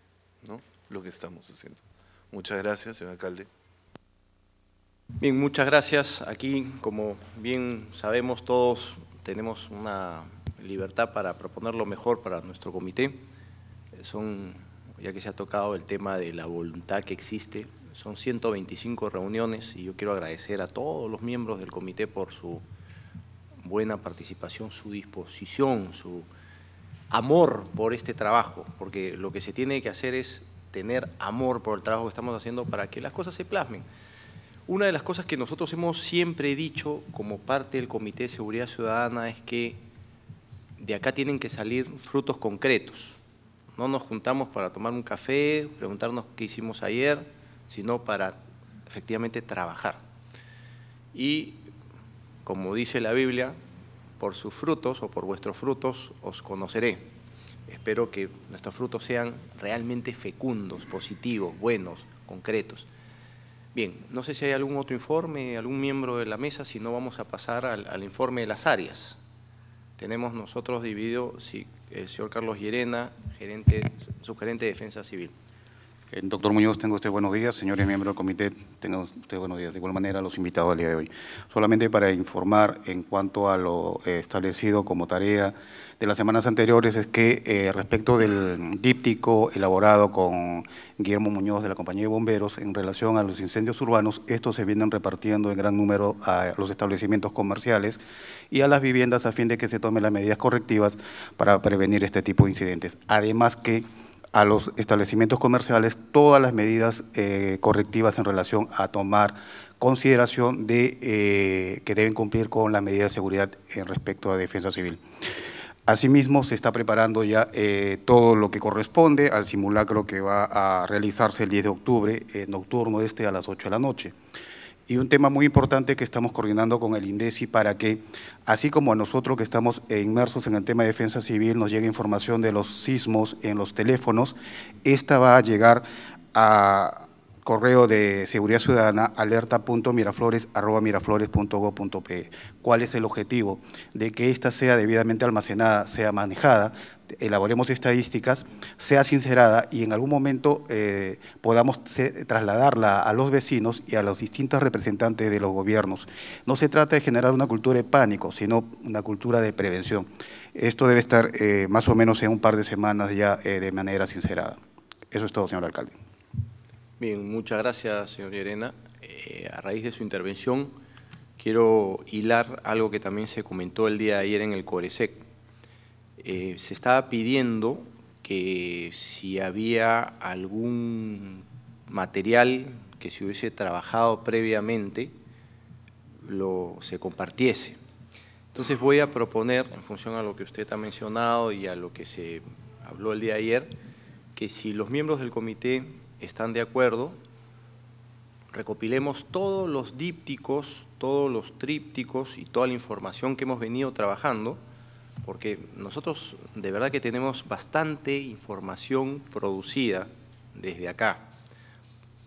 ¿no? Lo que estamos haciendo. Muchas gracias, señor alcalde. Bien, muchas gracias. Aquí, como bien sabemos todos, tenemos una libertad para proponer lo mejor para nuestro comité. Eh, son, ya que se ha tocado el tema de la voluntad que existe, son 125 reuniones y yo quiero agradecer a todos los miembros del comité por su buena participación, su disposición, su amor por este trabajo, porque lo que se tiene que hacer es tener amor por el trabajo que estamos haciendo para que las cosas se plasmen. Una de las cosas que nosotros hemos siempre dicho como parte del Comité de Seguridad Ciudadana es que de acá tienen que salir frutos concretos. No nos juntamos para tomar un café, preguntarnos qué hicimos ayer, sino para efectivamente trabajar. Y como dice la Biblia, por sus frutos o por vuestros frutos os conoceré. Espero que nuestros frutos sean realmente fecundos, positivos, buenos, concretos. Bien, no sé si hay algún otro informe, algún miembro de la mesa, si no vamos a pasar al, informe de las áreas. Tenemos nosotros dividido, si el señor Carlos Llerena, gerente, subgerente de Defensa Civil. Eh, doctor Muñoz, tengo usted buenos días. Señores miembros del comité, tengo usted buenos días. De igual manera, los invitados del día de hoy. Solamente para informar en cuanto a lo establecido como tarea de las semanas anteriores es que eh, respecto del díptico elaborado con Guillermo Muñoz de la Compañía de Bomberos en relación a los incendios urbanos, estos se vienen repartiendo en gran número a los establecimientos comerciales y a las viviendas a fin de que se tomen las medidas correctivas para prevenir este tipo de incidentes. Además que a los establecimientos comerciales todas las medidas eh, correctivas en relación a tomar consideración de eh, que deben cumplir con la medida de seguridad en respecto a defensa civil. Asimismo, se está preparando ya eh, todo lo que corresponde al simulacro que va a realizarse el 10 de octubre, eh, nocturno este a las 8 de la noche. Y un tema muy importante que estamos coordinando con el INDECI para que, así como a nosotros que estamos inmersos en el tema de defensa civil, nos llegue información de los sismos en los teléfonos, esta va a llegar a, correo de seguridad ciudadana alerta.miraflores.miraflores.gov.pe. ¿Cuál es el objetivo? De que esta sea debidamente almacenada, sea manejada, elaboremos estadísticas, sea sincerada y en algún momento eh, podamos trasladarla a los vecinos y a los distintos representantes de los gobiernos. No se trata de generar una cultura de pánico, sino una cultura de prevención. Esto debe estar eh, más o menos en un par de semanas ya eh, de manera sincerada. Eso es todo, señor alcalde. Bien, muchas gracias, señor Irena. Eh, a raíz de su intervención, quiero hilar algo que también se comentó el día de ayer en el CORESEC. Eh, se estaba pidiendo que si había algún material que se hubiese trabajado previamente, se compartiese. Entonces voy a proponer, en función a lo que usted ha mencionado y a lo que se habló el día de ayer, que si los miembros del comité están de acuerdo, recopilemos todos los dípticos, todos los trípticos y toda la información que hemos venido trabajando, porque nosotros de verdad que tenemos bastante información producida desde acá.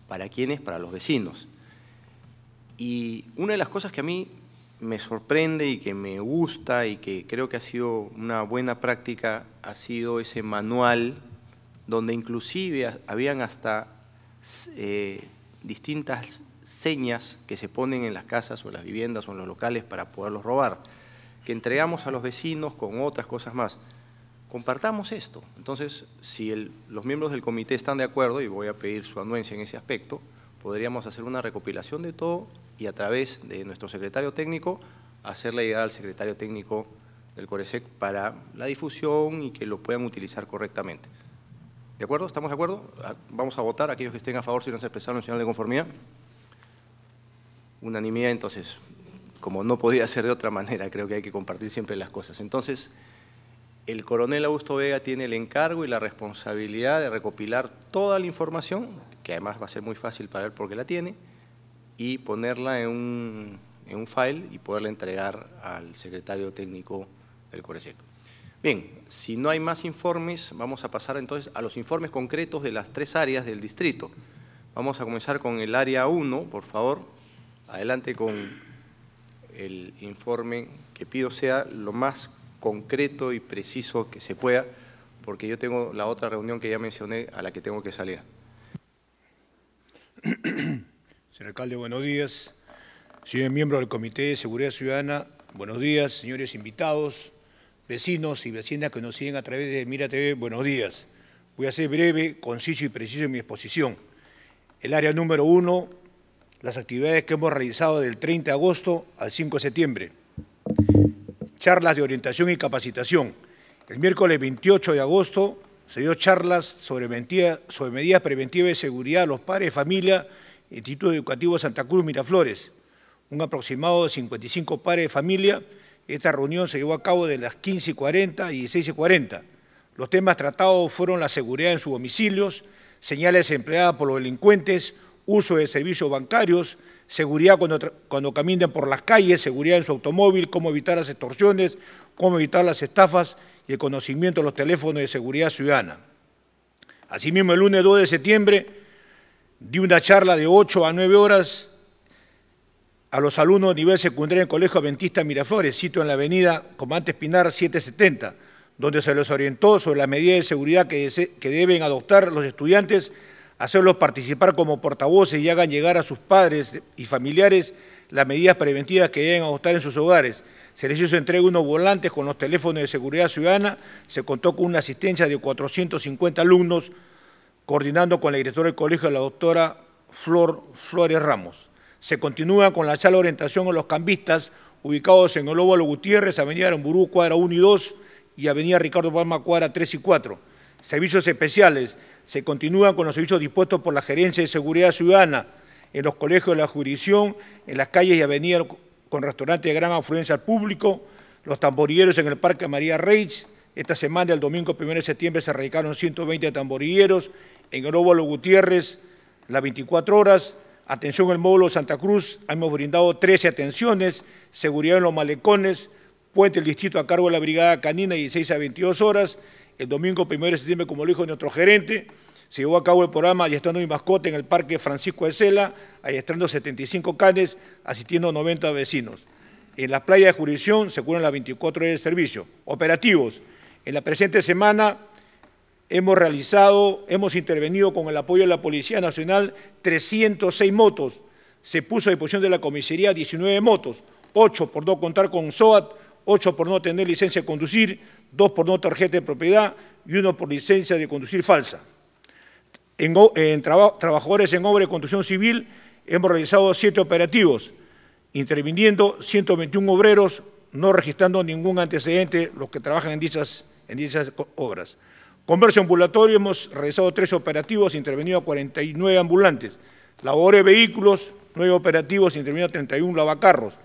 ¿Para quiénes? Para los vecinos. Y una de las cosas que a mí me sorprende y que me gusta y que creo que ha sido una buena práctica ha sido ese manual donde inclusive habían hasta eh, distintas señas que se ponen en las casas o en las viviendas o en los locales para poderlos robar, que entregamos a los vecinos con otras cosas más. Compartamos esto. Entonces, si los miembros del comité están de acuerdo, y voy a pedir su anuencia en ese aspecto, podríamos hacer una recopilación de todo y a través de nuestro secretario técnico hacerle llegar al secretario técnico del CORESEC para la difusión y que lo puedan utilizar correctamente. ¿De acuerdo? ¿Estamos de acuerdo? Ah, vamos a votar aquellos que estén a favor si no se expresaron señal de conformidad. Unanimidad, entonces, como no podía ser de otra manera, creo que hay que compartir siempre las cosas. Entonces, el coronel Augusto Vega tiene el encargo y la responsabilidad de recopilar toda la información, que además va a ser muy fácil para él porque la tiene, y ponerla en un, file y poderla entregar al secretario técnico del Coresec. Bien, si no hay más informes, vamos a pasar entonces a los informes concretos de las tres áreas del distrito. Vamos a comenzar con el área 1, por favor. Adelante con el informe que pido sea lo más concreto y preciso que se pueda, porque yo tengo la otra reunión que ya mencioné a la que tengo que salir. *coughs* Señor alcalde, buenos días. Señor miembro del Comité de Seguridad Ciudadana, buenos días. Señores invitados, vecinos y vecinas que nos siguen a través de Mira TV, buenos días. Voy a ser breve, conciso y preciso en mi exposición. El área número uno, las actividades que hemos realizado del 30 de agosto al 5 de septiembre. Charlas de orientación y capacitación. El miércoles 28 de agosto se dio charlas sobre, medidas preventivas de seguridad a los padres de familia, Instituto Educativo Santa Cruz Miraflores. Un aproximado de 55 padres de familia esta reunión se llevó a cabo de las 15.40 y 16.40. Los temas tratados fueron la seguridad en sus domicilios, señales empleadas por los delincuentes, uso de servicios bancarios, seguridad cuando, cuando caminan por las calles, seguridad en su automóvil, cómo evitar las extorsiones, cómo evitar las estafas y el conocimiento de los teléfonos de seguridad ciudadana. Asimismo, el lunes 2 de septiembre di una charla de 8 a 9 horas a los alumnos de nivel secundario del Colegio Adventista Miraflores, sitio en la avenida Comandante Espinar 770, donde se les orientó sobre las medidas de seguridad que, deben adoptar los estudiantes, hacerlos participar como portavoces y hagan llegar a sus padres y familiares las medidas preventivas que deben adoptar en sus hogares. Se les hizo entrega unos volantes con los teléfonos de seguridad ciudadana, se contó con una asistencia de 450 alumnos, coordinando con la directora del colegio, la doctora Flor Flores Ramos. Se continúa con la sala de orientación a los cambistas ubicados en el Gutiérrez, Avenida Aramburú, cuadra 1 y 2 y Avenida Ricardo Palma, cuadra 3 y 4. Servicios especiales. Se continúan con los servicios dispuestos por la Gerencia de Seguridad Ciudadana en los colegios de la jurisdicción, en las calles y avenidas con restaurantes de gran afluencia al público, los tamborilleros en el Parque María Reich. Esta semana, el domingo 1 de septiembre, se radicaron 120 tamborilleros en el Gutiérrez, las 24 horas, Atención al módulo Santa Cruz, hemos brindado 13 atenciones, seguridad en los malecones, puente del distrito a cargo de la brigada canina 16 a 22 horas, el domingo 1 de septiembre, como lo dijo nuestro gerente, se llevó a cabo el programa estando mi mascota en el Parque Francisco de Sela, adiestrando 75 canes, asistiendo 90 vecinos. En la playa de jurisdicción se curan las 24 horas de servicio. Operativos. En la presente semana hemos realizado, hemos intervenido con el apoyo de la Policía Nacional 306 motos, se puso a disposición de la comisaría 19 motos, 8 por no contar con SOAT, 8 por no tener licencia de conducir, 2 por no tarjeta de propiedad y 1 por licencia de conducir falsa. En, trabajadores en obra de conducción civil hemos realizado 7 operativos, interviniendo 121 obreros, no registrando ningún antecedente los que trabajan en en dichas obras. Comercio ambulatorio, hemos realizado tres operativos, intervenido a 49 ambulantes. Labores de vehículos, nueve operativos, intervenido a 31 lavacarros.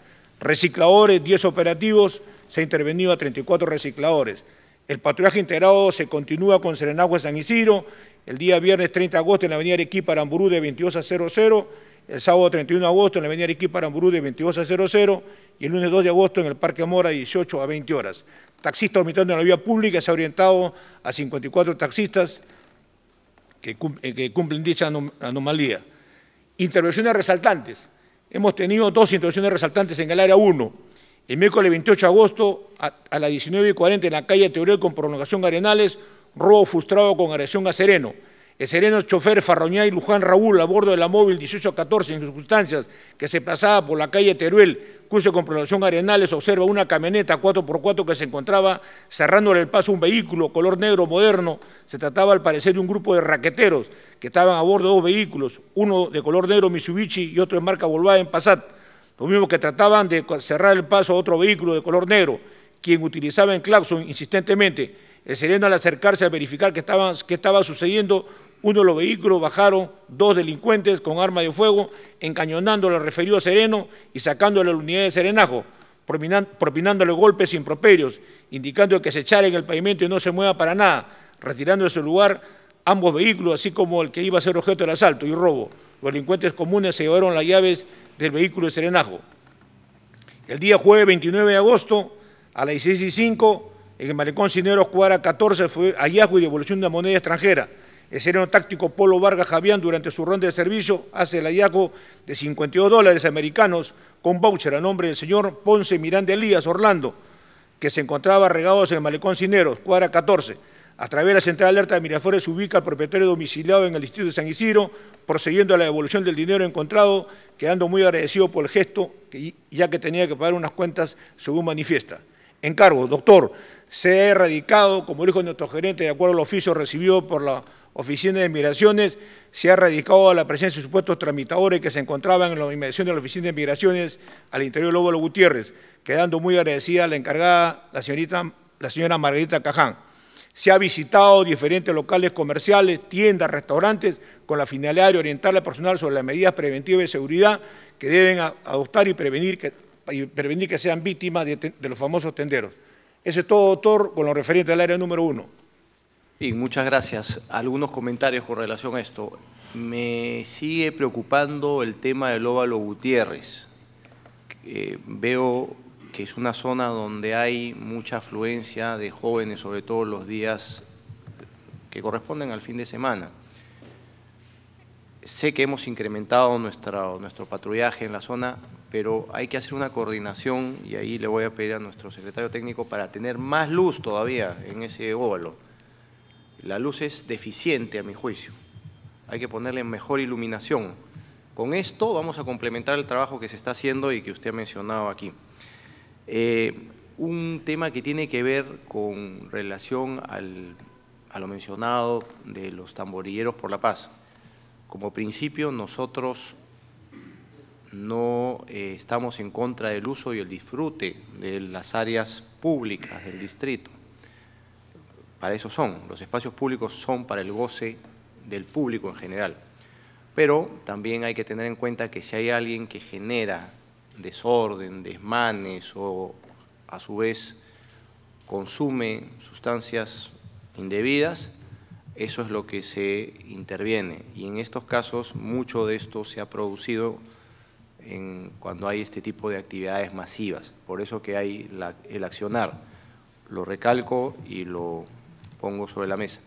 Recicladores, 10 operativos, se ha intervenido a 34 recicladores. El patrullaje integrado se continúa con Serenagua San Isidro, el día viernes 30 de agosto en la avenida Arequipa, Amburú de 22 a 00, el sábado 31 de agosto en la avenida Arequipa Aramburú de 22 a 00 y el lunes 2 de agosto en el Parque Amora de 18 a 20 horas. Taxista vomitando en la vía pública se ha orientado a 54 taxistas eh, que, cumplen dicha anomalía. Intervenciones resaltantes. Hemos tenido dos intervenciones resaltantes en el área 1. El miércoles 28 de agosto a, 19 las 19.40 en la calle Teorel con prolongación Arenales, robo frustrado con agresión a Sereno. El sereno chofer Farroñá y Luján Raúl a bordo de la móvil 1814 en circunstancias que se pasaba por la calle Teruel, con comprobación Arenales observa una camioneta 4x4 que se encontraba cerrándole el paso a un vehículo color negro moderno. Se trataba al parecer de un grupo de raqueteros que estaban a bordo de dos vehículos, uno de color negro Mitsubishi y otro de marca en Passat, los mismos que trataban de cerrar el paso a otro vehículo de color negro, quien utilizaba en claxon insistentemente el eh, sereno al acercarse a verificar qué estaba, sucediendo, uno de los vehículos bajaron dos delincuentes con arma de fuego, encañonando al referido sereno y sacándole a la unidad de serenajo, propinándole golpes improperios, indicando que se echara en el pavimento y no se mueva para nada, retirando de su lugar ambos vehículos, así como el que iba a ser objeto del asalto y robo. Los delincuentes comunes se llevaron las llaves del vehículo de serenajo. El día jueves 29 de agosto, a las 16 y 5, en el malecón Cineros, cuadra 14, fue hallazgo y devolución de moneda extranjera. El sereno táctico Polo Vargas Javián, durante su ronda de servicio, hace el hallazgo de 52 dólares americanos con voucher a nombre del señor Ponce Miranda Elías Orlando, que se encontraba regados en el malecón Cineros, cuadra 14. A través de la central alerta de Miraflores ubica al propietario domiciliado en el distrito de San Isidro, prosiguiendo a la devolución del dinero encontrado, quedando muy agradecido por el gesto, ya que tenía que pagar unas cuentas según manifiesta. Encargo, doctor, se ha erradicado, como dijo nuestro gerente, de acuerdo al oficio recibido por la Oficina de Migraciones, se ha erradicado a la presencia de supuestos tramitadores que se encontraban en la inmediación de la Oficina de Migraciones al interior de Lóbulo Gutiérrez, quedando muy agradecida la encargada, la, señora Margarita Caján. Se ha visitado diferentes locales comerciales, tiendas, restaurantes, con la finalidad de orientar al personal sobre las medidas preventivas de seguridad que deben adoptar y prevenir que, sean víctimas de los famosos tenderos. Ese es todo, doctor, con lo referente al área número uno. Y muchas gracias. Algunos comentarios con relación a esto. Me sigue preocupando el tema del óvalo Gutiérrez. Eh, veo que es una zona donde hay mucha afluencia de jóvenes, sobre todo los días que corresponden al fin de semana. Sé que hemos incrementado nuestra, nuestro patrullaje en la zona, pero hay que hacer una coordinación y ahí le voy a pedir a nuestro secretario técnico para tener más luz todavía en ese óvalo. La luz es deficiente a mi juicio, hay que ponerle mejor iluminación. Con esto vamos a complementar el trabajo que se está haciendo y que usted ha mencionado aquí. Eh, un tema que tiene que ver con relación al, a lo mencionado de los tamborilleros por la paz. Como principio, nosotros no eh, estamos en contra del uso y el disfrute de las áreas públicas del distrito. Para eso son, los espacios públicos son para el goce del público en general. Pero también hay que tener en cuenta que si hay alguien que genera desorden, desmanes o a su vez consume sustancias indebidas, eso es lo que se interviene. Y en estos casos mucho de esto se ha producido cuando hay este tipo de actividades masivas. Por eso que hay el accionar. Lo recalco y lo pongo sobre la mesa.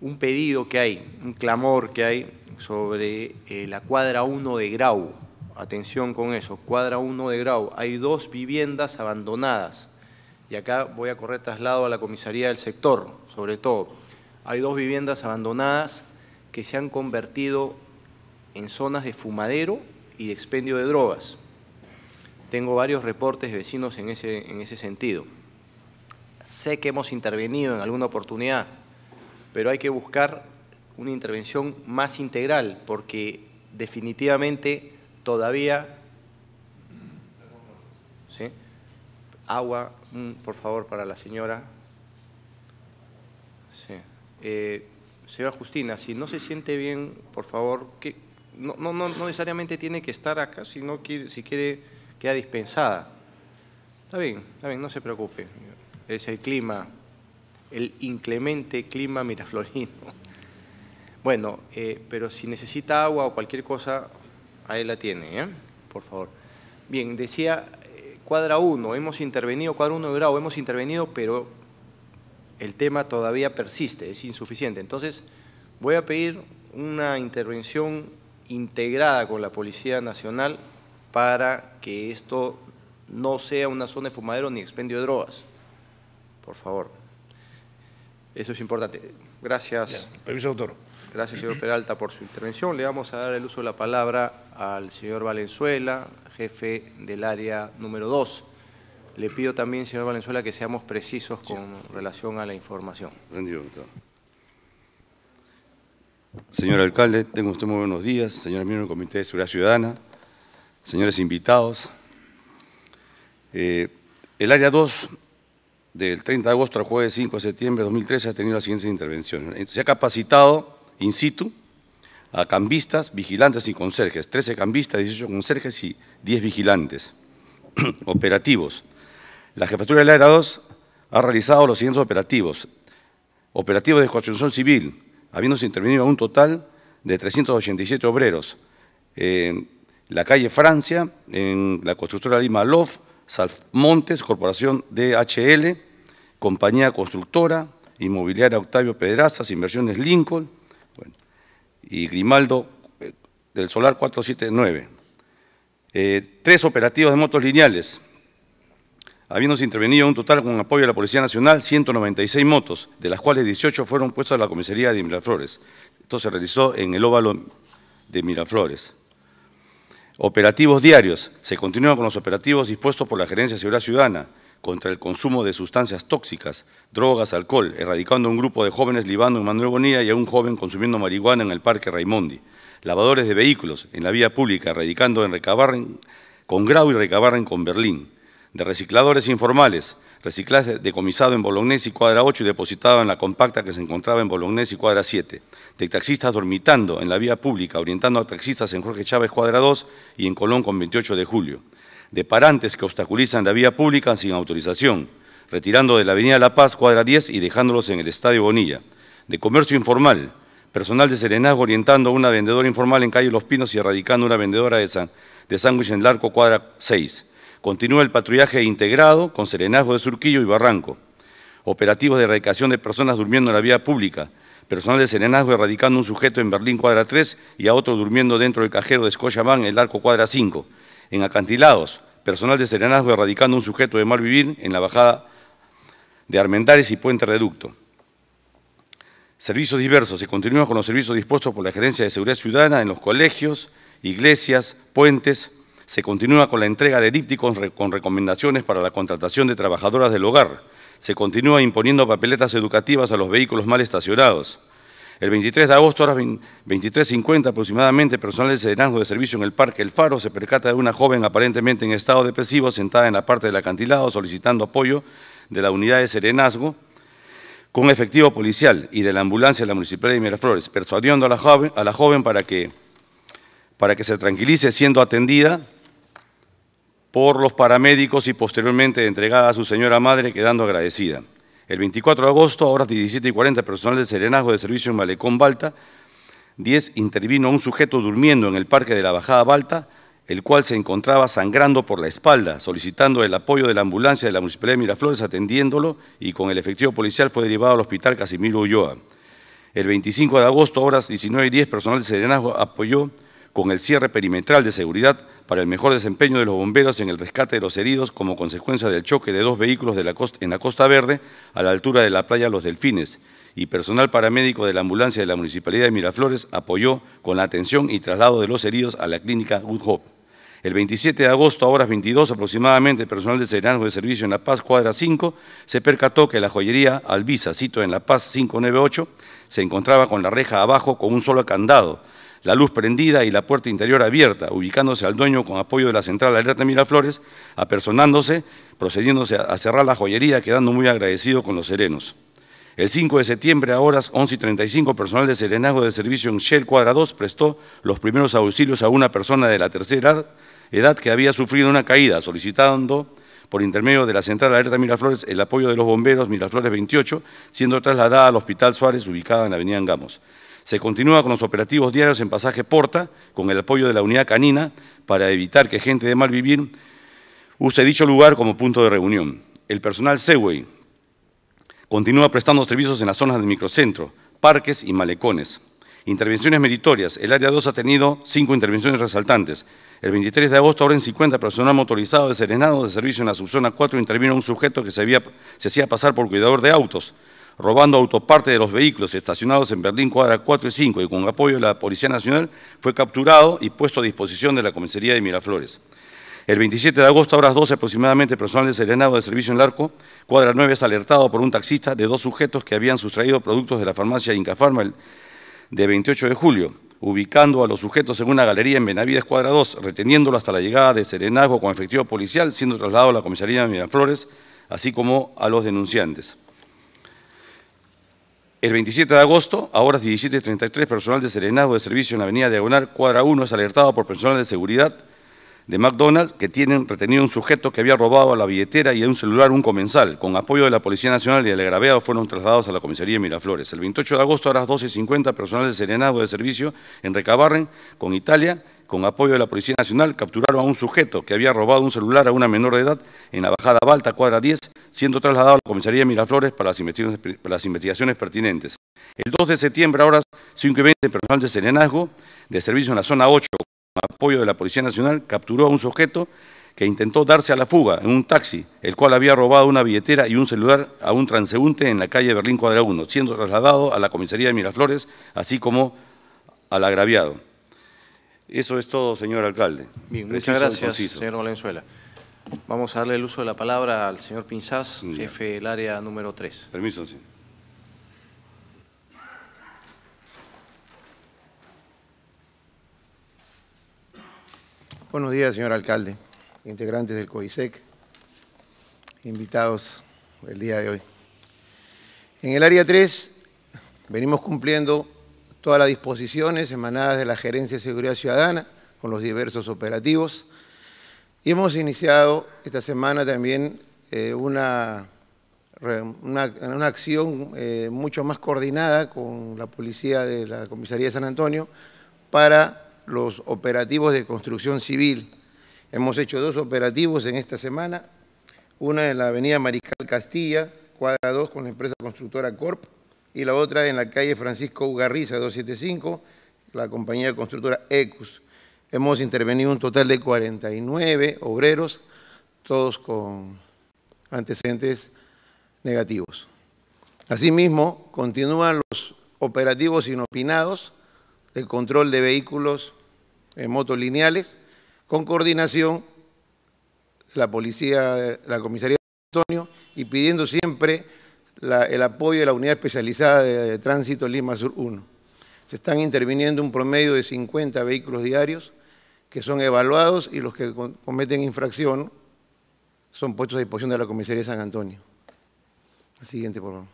Un pedido que hay, un clamor que hay sobre eh, la cuadra 1 de Grau. Atención con eso, cuadra 1 de Grau. Hay dos viviendas abandonadas. Y acá voy a correr traslado a la comisaría del sector, sobre todo hay dos viviendas abandonadas que se han convertido en zonas de fumadero y de expendio de drogas. Tengo varios reportes de vecinos en ese, en ese sentido. Sé que hemos intervenido en alguna oportunidad, pero hay que buscar una intervención más integral porque definitivamente todavía... ¿sí? Agua, mm, por favor, para la señora. Eh, señora Justina, si no se siente bien, por favor, que no, no, no, necesariamente tiene que estar acá, sino que si quiere queda dispensada. Está bien, está bien, no se preocupe. Es el clima, el inclemente clima miraflorino. Bueno, eh, pero si necesita agua o cualquier cosa, ahí la tiene, ¿eh? por favor. Bien, decía eh, cuadra 1, hemos intervenido, cuadra 1 de grado, hemos intervenido, pero el tema todavía persiste, es insuficiente. Entonces, voy a pedir una intervención integrada con la Policía Nacional para que esto no sea una zona de fumadero ni expendio de drogas. Por favor. Eso es importante. Gracias. permiso, doctor. Gracias, señor Peralta, por su intervención. Le vamos a dar el uso de la palabra al señor Valenzuela, jefe del área número 2. Le pido también, señor Valenzuela, que seamos precisos con relación a la información. Rendido, doctor. Señor alcalde, tengo usted muy buenos días. Señor miembro del Comité de Seguridad Ciudadana, señores invitados. Eh, el área 2 del 30 de agosto al jueves 5 de septiembre de 2013 ha tenido las siguientes intervención. Eh, se ha capacitado in situ a cambistas, vigilantes y conserjes. 13 cambistas, 18 conserjes y 10 vigilantes *clears throat* operativos la Jefatura la Área 2 ha realizado los siguientes operativos. Operativos de construcción civil, habiéndose intervenido un total de 387 obreros. En la calle Francia, en la constructora Lima Lof, Salmontes, Corporación DHL, Compañía Constructora, Inmobiliaria Octavio Pedrazas, Inversiones Lincoln y Grimaldo eh, del Solar 479. Eh, tres operativos de motos lineales, habiéndose intervenido un total con apoyo de la Policía Nacional 196 motos, de las cuales 18 fueron puestas a la comisaría de Miraflores. Esto se realizó en el óvalo de Miraflores. Operativos diarios. Se continúan con los operativos dispuestos por la Gerencia de Ciudadana contra el consumo de sustancias tóxicas, drogas, alcohol, erradicando a un grupo de jóvenes libando en Manuel y a un joven consumiendo marihuana en el Parque Raimondi. Lavadores de vehículos en la vía pública, erradicando en Recabarren con Grau y Recabarren con Berlín de recicladores informales, reciclaje decomisado en y cuadra 8 y depositado en la compacta que se encontraba en y cuadra 7, de taxistas dormitando en la vía pública, orientando a taxistas en Jorge Chávez, cuadra 2 y en Colón con 28 de julio, de parantes que obstaculizan la vía pública sin autorización, retirando de la avenida La Paz, cuadra 10 y dejándolos en el Estadio Bonilla, de comercio informal, personal de Serenazgo orientando a una vendedora informal en calle Los Pinos y erradicando una vendedora de, de sándwich en arco, cuadra 6, Continúa el patrullaje integrado con serenazgo de Surquillo y Barranco. Operativos de erradicación de personas durmiendo en la vía pública. Personal de serenazgo erradicando un sujeto en Berlín cuadra 3 y a otro durmiendo dentro del cajero de Escoyamán en el arco cuadra 5. En acantilados, personal de serenazgo erradicando un sujeto de mal vivir en la bajada de Armendares y Puente Reducto. Servicios diversos. y continúa con los servicios dispuestos por la Gerencia de Seguridad Ciudadana en los colegios, iglesias, puentes, se continúa con la entrega de dípticos con recomendaciones para la contratación de trabajadoras del hogar. Se continúa imponiendo papeletas educativas a los vehículos mal estacionados. El 23 de agosto, a las 23.50 aproximadamente, personal de Serenazgo de Servicio en el Parque El Faro se percata de una joven aparentemente en estado depresivo sentada en la parte del acantilado solicitando apoyo de la unidad de Serenazgo con efectivo policial y de la ambulancia de la Municipalidad de Miraflores, persuadiendo a la joven para que para que se tranquilice siendo atendida por los paramédicos y posteriormente entregada a su señora madre, quedando agradecida. El 24 de agosto, a horas 17 y 40, personal del Serenazgo de Servicio en Malecón Balta, 10 intervino un sujeto durmiendo en el parque de la Bajada Balta, el cual se encontraba sangrando por la espalda, solicitando el apoyo de la ambulancia de la Municipalidad de Miraflores, atendiéndolo y con el efectivo policial fue derivado al Hospital Casimiro Ulloa. El 25 de agosto, a horas 19 y 10, personal de Serenazgo apoyó con el cierre perimetral de seguridad para el mejor desempeño de los bomberos en el rescate de los heridos como consecuencia del choque de dos vehículos la en la Costa Verde a la altura de la playa Los Delfines y personal paramédico de la ambulancia de la Municipalidad de Miraflores apoyó con la atención y traslado de los heridos a la clínica Good Hope. El 27 de agosto, a horas 22 aproximadamente, personal de Serenazgo de Servicio en La Paz, cuadra 5, se percató que la joyería Alvisa, cito en La Paz 598, se encontraba con la reja abajo con un solo candado, la luz prendida y la puerta interior abierta, ubicándose al dueño con apoyo de la central Alerta Miraflores, apersonándose, procediéndose a cerrar la joyería, quedando muy agradecido con los serenos. El 5 de septiembre, a horas 11 y 35, personal de serenazgo de servicio en Shell Cuadra 2 prestó los primeros auxilios a una persona de la tercera edad que había sufrido una caída, solicitando por intermedio de la central Alerta Miraflores el apoyo de los bomberos Miraflores 28, siendo trasladada al Hospital Suárez, ubicada en la avenida Angamos. Se continúa con los operativos diarios en pasaje Porta, con el apoyo de la unidad canina, para evitar que gente de mal vivir use dicho lugar como punto de reunión. El personal Segway continúa prestando servicios en las zonas del microcentro, parques y malecones. Intervenciones meritorias. El área 2 ha tenido cinco intervenciones resaltantes. El 23 de agosto, ahora en 50, personal motorizado de Serenado de servicio en la subzona 4 intervino un sujeto que se hacía pasar por cuidador de autos robando autoparte de los vehículos estacionados en Berlín Cuadra 4 y 5 y con apoyo de la Policía Nacional, fue capturado y puesto a disposición de la comisaría de Miraflores. El 27 de agosto, a horas 12 aproximadamente, personal de Serenado de Servicio en Larco, Cuadra 9, es alertado por un taxista de dos sujetos que habían sustraído productos de la farmacia Incafarma de 28 de julio, ubicando a los sujetos en una galería en Benavides Cuadra 2, reteniéndolo hasta la llegada de Serenazgo con efectivo policial, siendo trasladado a la comisaría de Miraflores, así como a los denunciantes. El 27 de agosto, a horas 17.33, personal de Serenazgo de Servicio en la avenida Diagonal, cuadra 1, es alertado por personal de seguridad de McDonald's que tienen retenido un sujeto que había robado la billetera y un celular un comensal. Con apoyo de la Policía Nacional y el agraveado fueron trasladados a la comisaría de Miraflores. El 28 de agosto a las 12.50, personal de Serenazgo de Servicio en Recabarren, con Italia, con apoyo de la Policía Nacional, capturaron a un sujeto que había robado un celular a una menor de edad en la bajada Balta, cuadra 10, siendo trasladado a la comisaría de Miraflores para las investigaciones, pertinentes. El 2 de septiembre, a horas 5 y 20, el personal de serenazgo de servicio en la zona 8, con apoyo de la Policía Nacional, capturó a un sujeto que intentó darse a la fuga en un taxi, el cual había robado una billetera y un celular a un transeúnte en la calle Berlín Cuadra 1, siendo trasladado a la comisaría de Miraflores, así como al agraviado. Eso es todo, señor alcalde. muchas gracias, señor Valenzuela. Vamos a darle el uso de la palabra al señor Pinzás, jefe del área número 3. Permiso, Buenos días, señor alcalde, integrantes del COISEC, invitados el día de hoy. En el área 3 venimos cumpliendo todas las disposiciones emanadas de la Gerencia de Seguridad Ciudadana con los diversos operativos. Y hemos iniciado esta semana también eh, una, una, acción eh, mucho más coordinada con la policía de la Comisaría de San Antonio para los operativos de construcción civil. Hemos hecho dos operativos en esta semana, una en la avenida Mariscal Castilla, cuadra 2 con la empresa constructora Corp, y la otra en la calle Francisco Ugarriza 275, la compañía de constructora ECUS. Hemos intervenido un total de 49 obreros, todos con antecedentes negativos. Asimismo, continúan los operativos inopinados de control de vehículos en motos lineales con coordinación la policía, la comisaría de Antonio y pidiendo siempre el apoyo de la Unidad Especializada de, Tránsito Lima Sur 1. Se están interviniendo un promedio de 50 vehículos diarios que son evaluados y los que cometen infracción son puestos a disposición de la Comisaría de San Antonio. siguiente, por favor.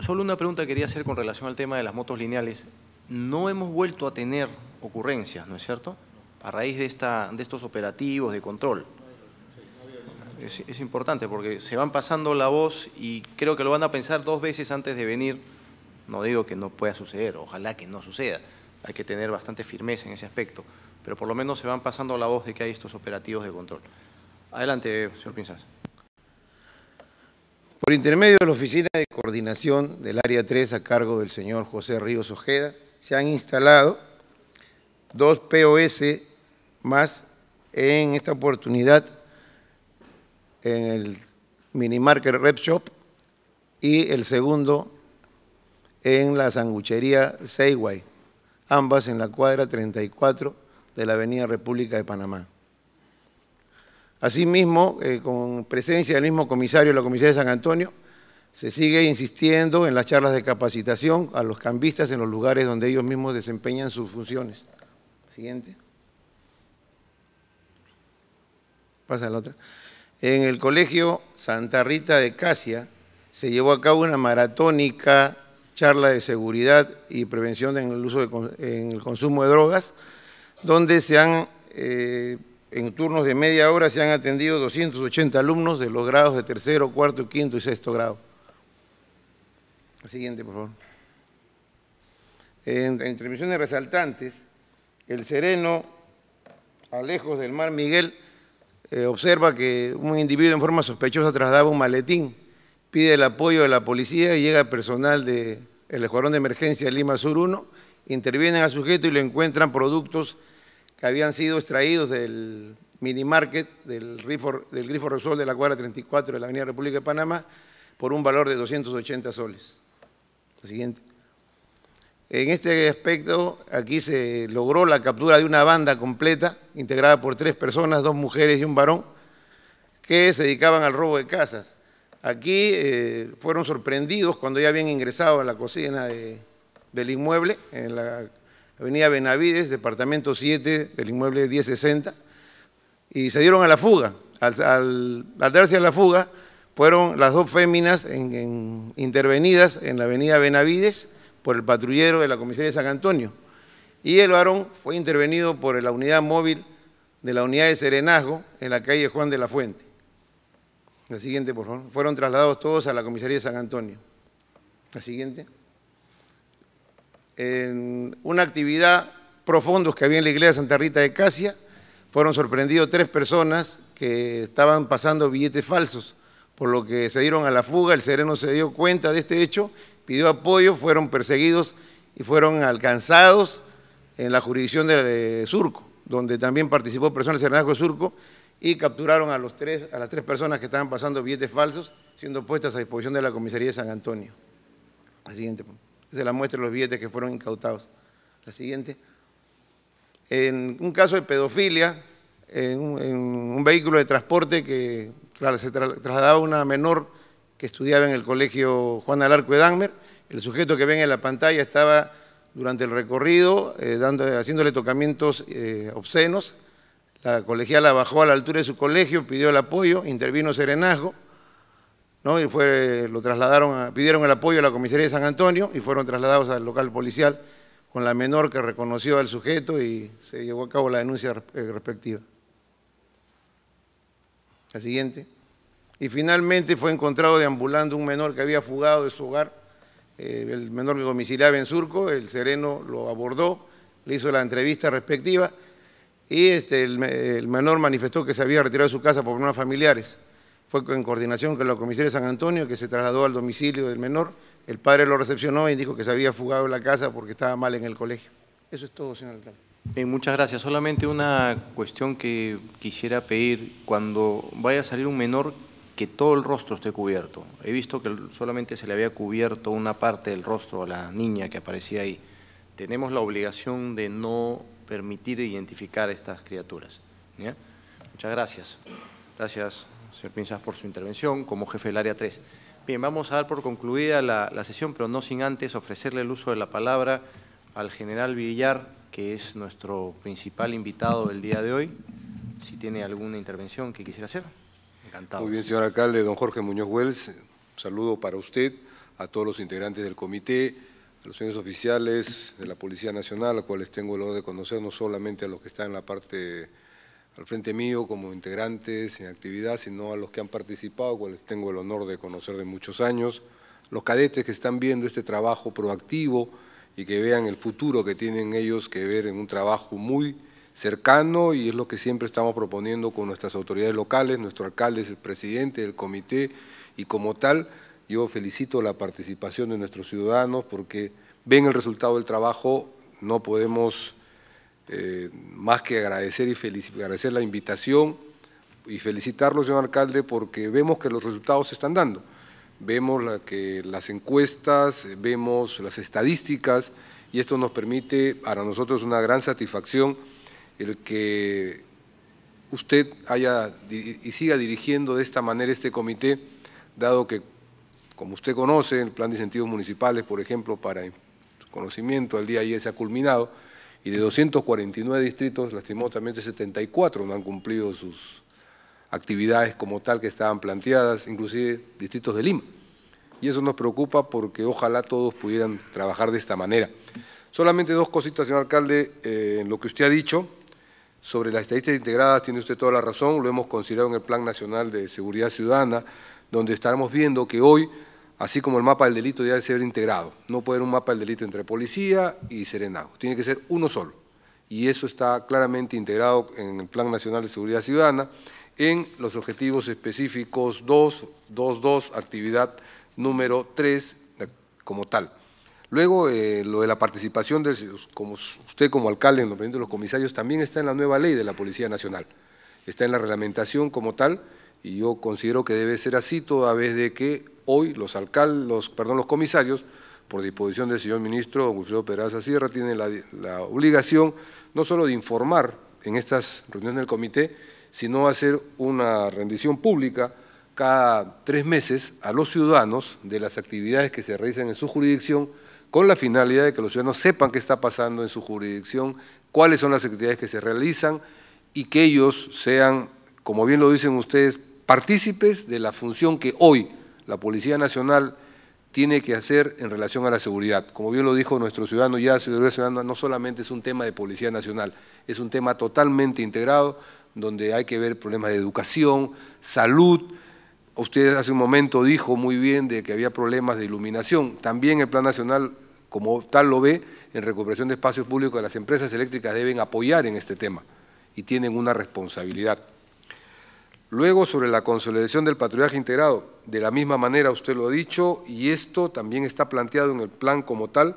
Solo una pregunta quería hacer con relación al tema de las motos lineales. No hemos vuelto a tener ocurrencias, ¿no es cierto? A raíz de, esta, de estos operativos de control es, importante porque se van pasando la voz y creo que lo van a pensar dos veces antes de venir. No digo que no pueda suceder, ojalá que no suceda. Hay que tener bastante firmeza en ese aspecto, pero por lo menos se van pasando la voz de que hay estos operativos de control. Adelante, señor Pinzas. Por intermedio de la Oficina de Coordinación del Área 3 a cargo del señor José Ríos Ojeda, se han instalado dos POS más en esta oportunidad en el minimarket Rep Shop y el segundo en la sanguchería Seyway, ambas en la cuadra 34 de la Avenida República de Panamá. Asimismo, eh, con presencia del mismo comisario, la comisaría de San Antonio, se sigue insistiendo en las charlas de capacitación a los cambistas en los lugares donde ellos mismos desempeñan sus funciones. Siguiente. Pasa la otra. En el colegio Santa Rita de Casia se llevó a cabo una maratónica charla de seguridad y prevención en el uso en el consumo de drogas, donde se han, eh, en turnos de media hora, se han atendido 280 alumnos de los grados de tercero, cuarto, quinto y sexto grado. Siguiente, por favor. En, transmisiones resaltantes, el sereno, a lejos del mar Miguel, eh, observa que un individuo en forma sospechosa trasladaba un maletín, pide el apoyo de la policía y llega el personal del Escuadrón de Emergencia Lima Sur 1, intervienen al sujeto y le encuentran productos que habían sido extraídos del mini market del, del Grifo Resol de la cuadra 34 de la Avenida República de Panamá por un valor de 280 soles. siguiente. En este aspecto, aquí se logró la captura de una banda completa, integrada por tres personas, dos mujeres y un varón, que se dedicaban al robo de casas. Aquí eh, fueron sorprendidos cuando ya habían ingresado a la cocina del inmueble, en la avenida Benavides, departamento 7 del inmueble 1060, y se dieron a la fuga. Al, darse a la fuga, fueron las dos féminas intervenidas en la avenida Benavides, por el patrullero de la comisaría de San Antonio. Y el varón fue intervenido por la unidad móvil de la unidad de serenazgo en la calle Juan de la Fuente. La siguiente, por favor. Fueron trasladados todos a la comisaría de San Antonio. La siguiente. En una actividad profundos que había en la iglesia de Santa Rita de Casia, fueron sorprendidos tres personas que estaban pasando billetes falsos, por lo que se dieron a la fuga, el sereno se dio cuenta de este hecho pidió apoyo, fueron perseguidos y fueron alcanzados en la jurisdicción de Surco, donde también participó personas de Serenazgo de Surco y capturaron a, los tres, a las tres personas que estaban pasando billetes falsos, siendo puestas a disposición de la comisaría de San Antonio. La siguiente, se pues. la muestra los billetes que fueron incautados. La siguiente. En un caso de pedofilia, en un, vehículo de transporte que se trasladaba una menor que estudiaba en el colegio Juan Alarco Edanmer. El sujeto que ven en la pantalla estaba durante el recorrido eh, haciéndole tocamientos eh, obscenos. La colegiala bajó a la altura de su colegio, pidió el apoyo, intervino serenazgo, ¿no? y fue, lo trasladaron pidieron el apoyo a la comisaría de San Antonio y fueron trasladados al local policial con la menor que reconoció al sujeto y se llevó a cabo la denuncia eh, respectiva. La siguiente y finalmente fue encontrado deambulando un menor que había fugado de su hogar, eh, el menor que domiciliaba en Surco, el sereno lo abordó, le hizo la entrevista respectiva y este, el, menor manifestó que se había retirado de su casa por problemas familiares. Fue en coordinación con la comisaría de San Antonio que se trasladó al domicilio del menor. El padre lo recepcionó y dijo que se había fugado de la casa porque estaba mal en el colegio. Eso es todo, señor alcalde. muchas gracias. Solamente una cuestión que quisiera pedir. Cuando vaya a salir un menor, todo el rostro esté cubierto. He visto que solamente se le había cubierto una parte del rostro a la niña que aparecía ahí. Tenemos la obligación de no permitir identificar a estas criaturas. Muchas gracias. Gracias, señor Pinzas, por su intervención como jefe del área 3. Bien, vamos a dar por concluida la, la sesión, pero no sin antes ofrecerle el uso de la palabra al general Villar, que es nuestro principal invitado del día de hoy, si tiene alguna intervención que quisiera hacer. Muy bien, señor alcalde, don Jorge Muñoz Wells, saludo para usted, a todos los integrantes del comité, a los señores oficiales de la Policía Nacional, a cuales tengo el honor de conocer, no solamente a los que están en la parte al frente mío como integrantes en actividad, sino a los que han participado, a cuales tengo el honor de conocer de muchos años, los cadetes que están viendo este trabajo proactivo y que vean el futuro que tienen ellos que ver en un trabajo muy cercano y es lo que siempre estamos proponiendo con nuestras autoridades locales, nuestro alcalde es el presidente del comité y como tal yo felicito la participación de nuestros ciudadanos porque ven el resultado del trabajo, no podemos eh, más que agradecer y agradecer la invitación y felicitarlo, señor alcalde, porque vemos que los resultados se están dando. Vemos que las encuestas, vemos las estadísticas y esto nos permite para nosotros una gran satisfacción el que usted haya y siga dirigiendo de esta manera este comité, dado que, como usted conoce, el plan de incentivos municipales, por ejemplo, para su conocimiento, el día ayer se ha culminado, y de 249 distritos, lastimosamente 74 no han cumplido sus actividades como tal que estaban planteadas, inclusive distritos de Lima. Y eso nos preocupa porque ojalá todos pudieran trabajar de esta manera. Solamente dos cositas, señor alcalde, eh, en lo que usted ha dicho, sobre las estadísticas integradas tiene usted toda la razón, lo hemos considerado en el Plan Nacional de Seguridad Ciudadana, donde estamos viendo que hoy, así como el mapa del delito ya debe ser integrado, no puede un mapa del delito entre policía y serenado, tiene que ser uno solo. Y eso está claramente integrado en el Plan Nacional de Seguridad Ciudadana, en los objetivos específicos 2.2.2, actividad número 3 eh, como tal. Luego, eh, lo de la participación, de, usted como alcalde en los de los comisarios, también está en la nueva ley de la Policía Nacional, está en la reglamentación como tal, y yo considero que debe ser así toda vez de que hoy los alcaldes, perdón, los comisarios, por disposición del señor ministro don Wilfredo Peraza Sierra, tienen la, la obligación no solo de informar en estas reuniones del comité, sino hacer una rendición pública cada tres meses a los ciudadanos de las actividades que se realizan en su jurisdicción con la finalidad de que los ciudadanos sepan qué está pasando en su jurisdicción, cuáles son las actividades que se realizan y que ellos sean, como bien lo dicen ustedes, partícipes de la función que hoy la Policía Nacional tiene que hacer en relación a la seguridad. Como bien lo dijo nuestro ciudadano, ya ciudadano, ciudadana no solamente es un tema de Policía Nacional, es un tema totalmente integrado donde hay que ver problemas de educación, salud. Usted hace un momento dijo muy bien de que había problemas de iluminación. También el Plan Nacional como tal lo ve, en recuperación de espacios públicos las empresas eléctricas deben apoyar en este tema y tienen una responsabilidad. Luego, sobre la consolidación del patrullaje integrado, de la misma manera usted lo ha dicho, y esto también está planteado en el plan como tal,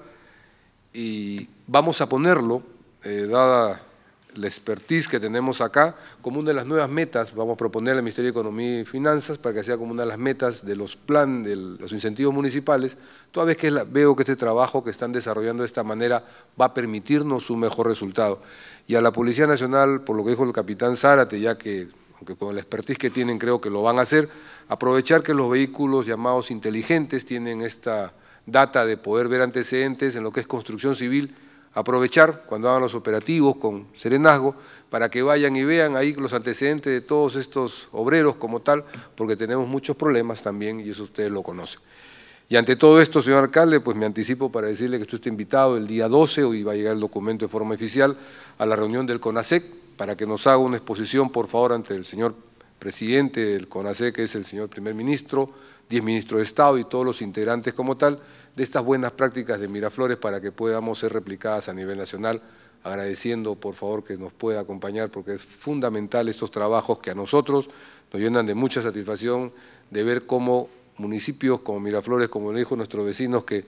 y vamos a ponerlo, eh, dada la expertise que tenemos acá como una de las nuevas metas, vamos a proponer al Ministerio de Economía y Finanzas para que sea como una de las metas de los plan, de los incentivos municipales, toda vez que veo que este trabajo que están desarrollando de esta manera va a permitirnos un mejor resultado. Y a la Policía Nacional, por lo que dijo el capitán Zárate, ya que aunque con la expertise que tienen creo que lo van a hacer, aprovechar que los vehículos llamados inteligentes tienen esta data de poder ver antecedentes en lo que es construcción civil aprovechar cuando hagan los operativos con serenazgo para que vayan y vean ahí los antecedentes de todos estos obreros como tal, porque tenemos muchos problemas también y eso ustedes lo conocen. Y ante todo esto, señor alcalde, pues me anticipo para decirle que usted está invitado el día 12, hoy va a llegar el documento de forma oficial, a la reunión del CONASEC, para que nos haga una exposición, por favor, ante el señor presidente del CONASEC, que es el señor primer ministro, 10 ministros de Estado y todos los integrantes como tal de estas buenas prácticas de Miraflores para que podamos ser replicadas a nivel nacional, agradeciendo por favor que nos pueda acompañar porque es fundamental estos trabajos que a nosotros nos llenan de mucha satisfacción de ver cómo municipios como Miraflores, como lo dijo nuestros vecinos, que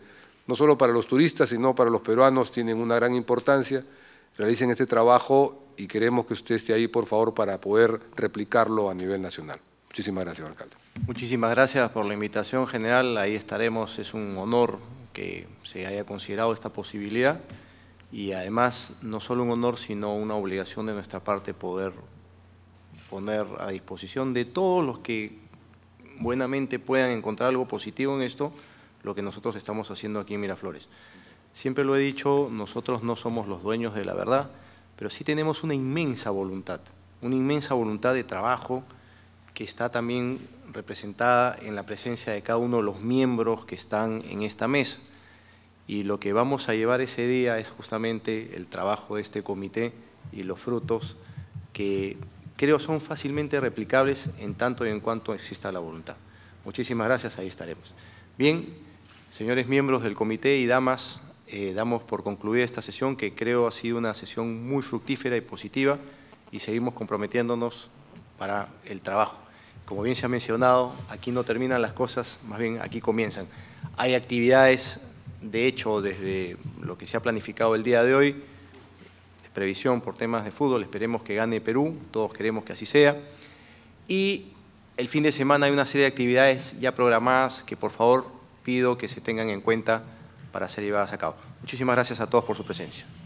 no solo para los turistas, sino para los peruanos tienen una gran importancia, realicen este trabajo y queremos que usted esté ahí, por favor, para poder replicarlo a nivel nacional. Muchísimas gracias, alcalde. Muchísimas gracias por la invitación, general. Ahí estaremos. Es un honor que se haya considerado esta posibilidad y además no solo un honor, sino una obligación de nuestra parte poder poner a disposición de todos los que buenamente puedan encontrar algo positivo en esto, lo que nosotros estamos haciendo aquí en Miraflores. Siempre lo he dicho, nosotros no somos los dueños de la verdad, pero sí tenemos una inmensa voluntad, una inmensa voluntad de trabajo, que está también representada en la presencia de cada uno de los miembros que están en esta mesa. Y lo que vamos a llevar ese día es justamente el trabajo de este comité y los frutos que creo son fácilmente replicables en tanto y en cuanto exista la voluntad. Muchísimas gracias, ahí estaremos. Bien, señores miembros del comité y damas, eh, damos por concluida esta sesión que creo ha sido una sesión muy fructífera y positiva y seguimos comprometiéndonos para el trabajo. Como bien se ha mencionado, aquí no terminan las cosas, más bien aquí comienzan. Hay actividades, de hecho, desde lo que se ha planificado el día de hoy, previsión por temas de fútbol, esperemos que gane Perú, todos queremos que así sea. Y el fin de semana hay una serie de actividades ya programadas que por favor pido que se tengan en cuenta para ser llevadas a cabo. Muchísimas gracias a todos por su presencia.